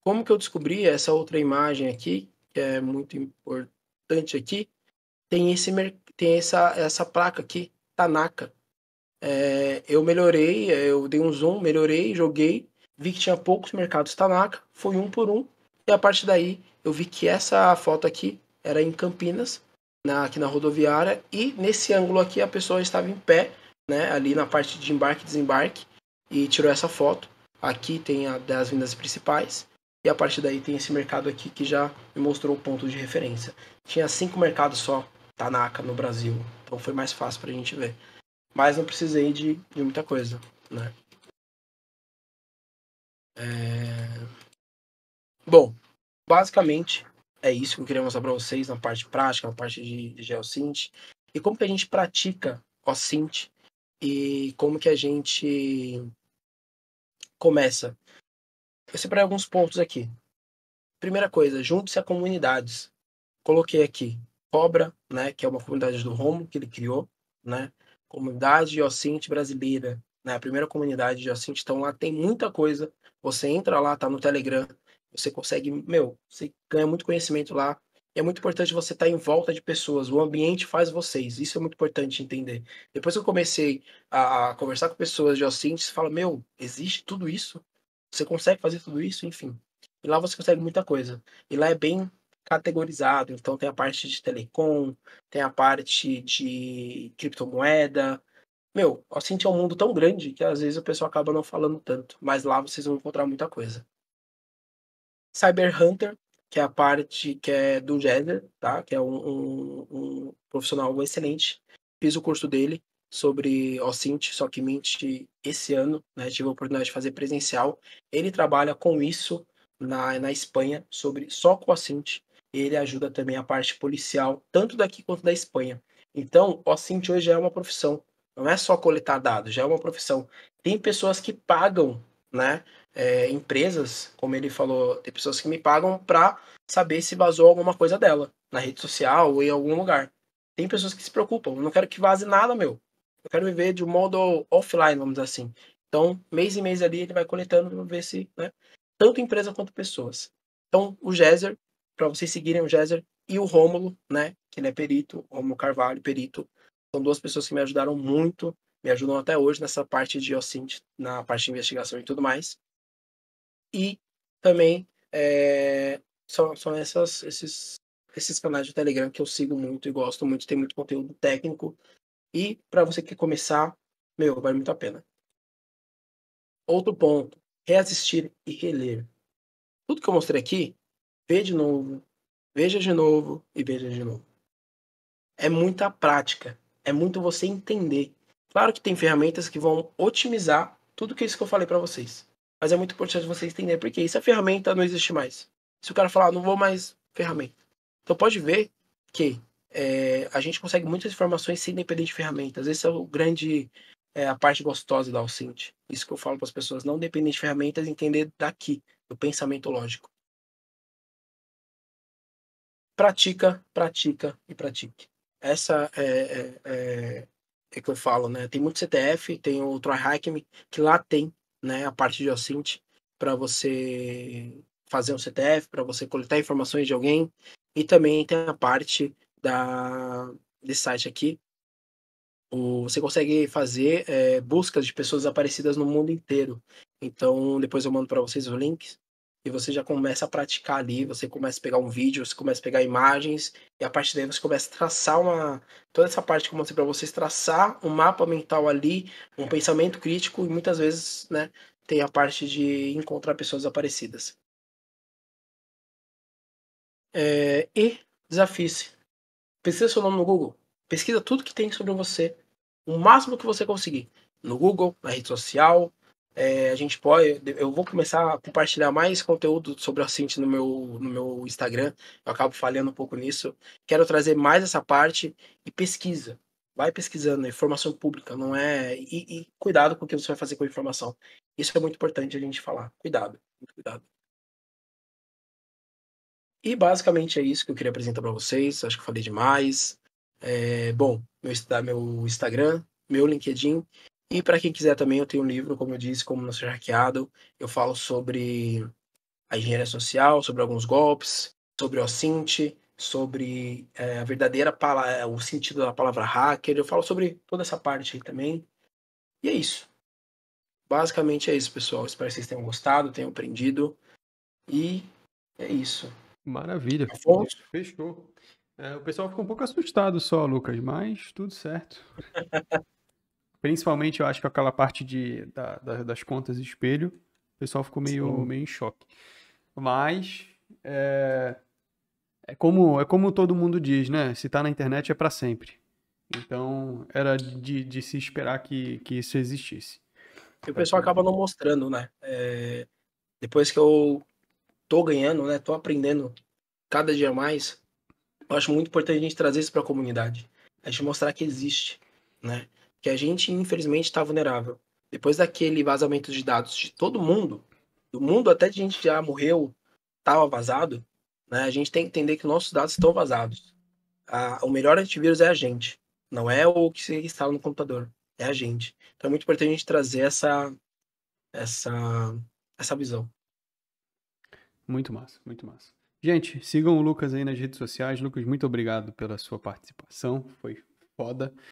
Como que eu descobri essa outra imagem aqui, que é muito importante aqui, tem, esse, tem essa, essa placa aqui, Tanaka. É, eu melhorei, eu dei um zoom, melhorei, joguei, vi que tinha poucos mercados Tanaka, foi um por um, e a partir daí eu vi que essa foto aqui era em Campinas, na, aqui na rodoviária, e nesse ângulo aqui a pessoa estava em pé né, ali na parte de embarque e desembarque e tirou essa foto. Aqui tem a das vindas principais e a partir daí tem esse mercado aqui que já me mostrou o ponto de referência. Tinha cinco mercados só Tanaka no Brasil, então foi mais fácil para a gente ver. Mas não precisei de, de muita coisa, né? É... Bom, basicamente é isso que eu queria mostrar para vocês na parte prática, na parte de, de GeoSynth. E como que a gente pratica o Synth e como que a gente começa. Eu separei alguns pontos aqui. Primeira coisa, junte-se a comunidades. Coloquei aqui Cobra, né, que é uma comunidade do Romo que ele criou, né? Comunidade Jocinte Brasileira, né? A primeira comunidade de Jocinte, então lá tem muita coisa. Você entra lá, tá no Telegram, você consegue, meu, você ganha muito conhecimento lá é muito importante você estar tá em volta de pessoas. O ambiente faz vocês. Isso é muito importante entender. Depois que eu comecei a, a conversar com pessoas de Ocinto, você fala, meu, existe tudo isso? Você consegue fazer tudo isso? Enfim. E lá você consegue muita coisa. E lá é bem categorizado. Então tem a parte de telecom, tem a parte de criptomoeda. Meu, Ocinto é um mundo tão grande que às vezes o pessoal acaba não falando tanto. Mas lá vocês vão encontrar muita coisa. Cyber Hunter que é a parte que é do Jeder, tá? Que é um, um, um, profissional excelente. Fiz o curso dele sobre OSINT, só que mente esse ano, né? Tive a oportunidade de fazer presencial. Ele trabalha com isso na, na Espanha, sobre só com OSINT. Ele ajuda também a parte policial, tanto daqui quanto da Espanha. Então, OSINT hoje é uma profissão. Não é só coletar dados, já é uma profissão. Tem pessoas que pagam né? É, empresas, como ele falou, tem pessoas que me pagam para saber se vazou alguma coisa dela na rede social ou em algum lugar. Tem pessoas que se preocupam, não quero que vaze nada meu. Eu quero viver de um modo offline, vamos dizer assim. Então, mês em mês ali ele vai coletando para ver se, né? Tanto empresa quanto pessoas. Então, o Jezer, para vocês seguirem o Jezer e o Rômulo, né? Que ele é perito, Rômulo Carvalho, perito. São duas pessoas que me ajudaram muito me ajudam até hoje nessa parte de OSINT, na parte de investigação e tudo mais. E também é, são, são essas, esses, esses canais de Telegram que eu sigo muito e gosto muito, tem muito conteúdo técnico. E para você que quer começar, meu, vale muito a pena. Outro ponto, reassistir e reler. Tudo que eu mostrei aqui, vê de novo, veja de novo e veja de novo. É muita prática, é muito você entender. Claro que tem ferramentas que vão otimizar tudo que é isso que eu falei para vocês. Mas é muito importante vocês entenderem porque isso a ferramenta não existe mais. Se o cara falar, ah, não vou mais ferramenta. Então pode ver que é, a gente consegue muitas informações sem depender de ferramentas. Essa é o grande é, a parte gostosa da Alcinte. Isso que eu falo para as pessoas, não depender de ferramentas, entender daqui, do pensamento lógico. Pratica, pratica e pratique. Essa é, é, é é que eu falo, né? Tem muito CTF, tem o Troy Hackme, que lá tem, né, a parte de OSINT para você fazer um CTF, para você coletar informações de alguém, e também tem a parte da desse site aqui. O, você consegue fazer é, buscas de pessoas aparecidas no mundo inteiro. Então, depois eu mando para vocês os links e você já começa a praticar ali, você começa a pegar um vídeo, você começa a pegar imagens, e a partir daí você começa a traçar uma. Toda essa parte que eu mostrei para vocês, traçar um mapa mental ali, um pensamento crítico, e muitas vezes né, tem a parte de encontrar pessoas desaparecidas. É... e desafie-se. Pesquisa seu nome no Google. Pesquisa tudo que tem sobre você, o máximo que você conseguir. No Google, na rede social, é, a gente pode. Eu vou começar a compartilhar mais conteúdo sobre o Assint no meu, no meu Instagram. Eu acabo falhando um pouco nisso. Quero trazer mais essa parte e pesquisa. Vai pesquisando, é informação pública, não é. E, e cuidado com o que você vai fazer com a informação. Isso é muito importante a gente falar. Cuidado, muito cuidado. E basicamente é isso que eu queria apresentar para vocês. Acho que falei demais. É, bom, meu, meu Instagram, meu LinkedIn e para quem quiser também, eu tenho um livro, como eu disse, Como Não Ser Hackeado. Eu falo sobre a engenharia social, sobre alguns golpes, sobre o OSINT, sobre é, a verdadeira palavra, eh, o sentido da palavra hacker. Eu falo sobre toda essa parte aí também. E é isso. Basicamente é isso, pessoal. Espero que vocês tenham gostado, tenham aprendido. E é isso. Maravilha. Tá Fechou. É, o pessoal ficou um pouco assustado só, Lucas, mas tudo certo. Principalmente, eu acho que aquela parte de, da, da, das contas espelho, o pessoal ficou meio, meio em choque. Mas, é, é, como, é como todo mundo diz, né? Se tá na internet é para sempre. Então, era de, de se esperar que, que isso existisse. E o pessoal acaba não mostrando, né? É, depois que eu tô ganhando, né? Tô aprendendo cada dia mais. Eu acho muito importante a gente trazer isso para a comunidade. A gente mostrar que existe, né? que a gente infelizmente está vulnerável. Depois daquele vazamento de dados de todo mundo, do mundo até de gente já morreu, estava vazado, né? A gente tem que entender que nossos dados estão vazados. A, o melhor antivírus é a gente, não é o que se instala no computador, é a gente. Então é muito importante a gente trazer essa essa essa visão. Muito massa, muito massa. Gente, sigam o Lucas aí nas redes sociais. Lucas, muito obrigado pela sua participação. Foi foda.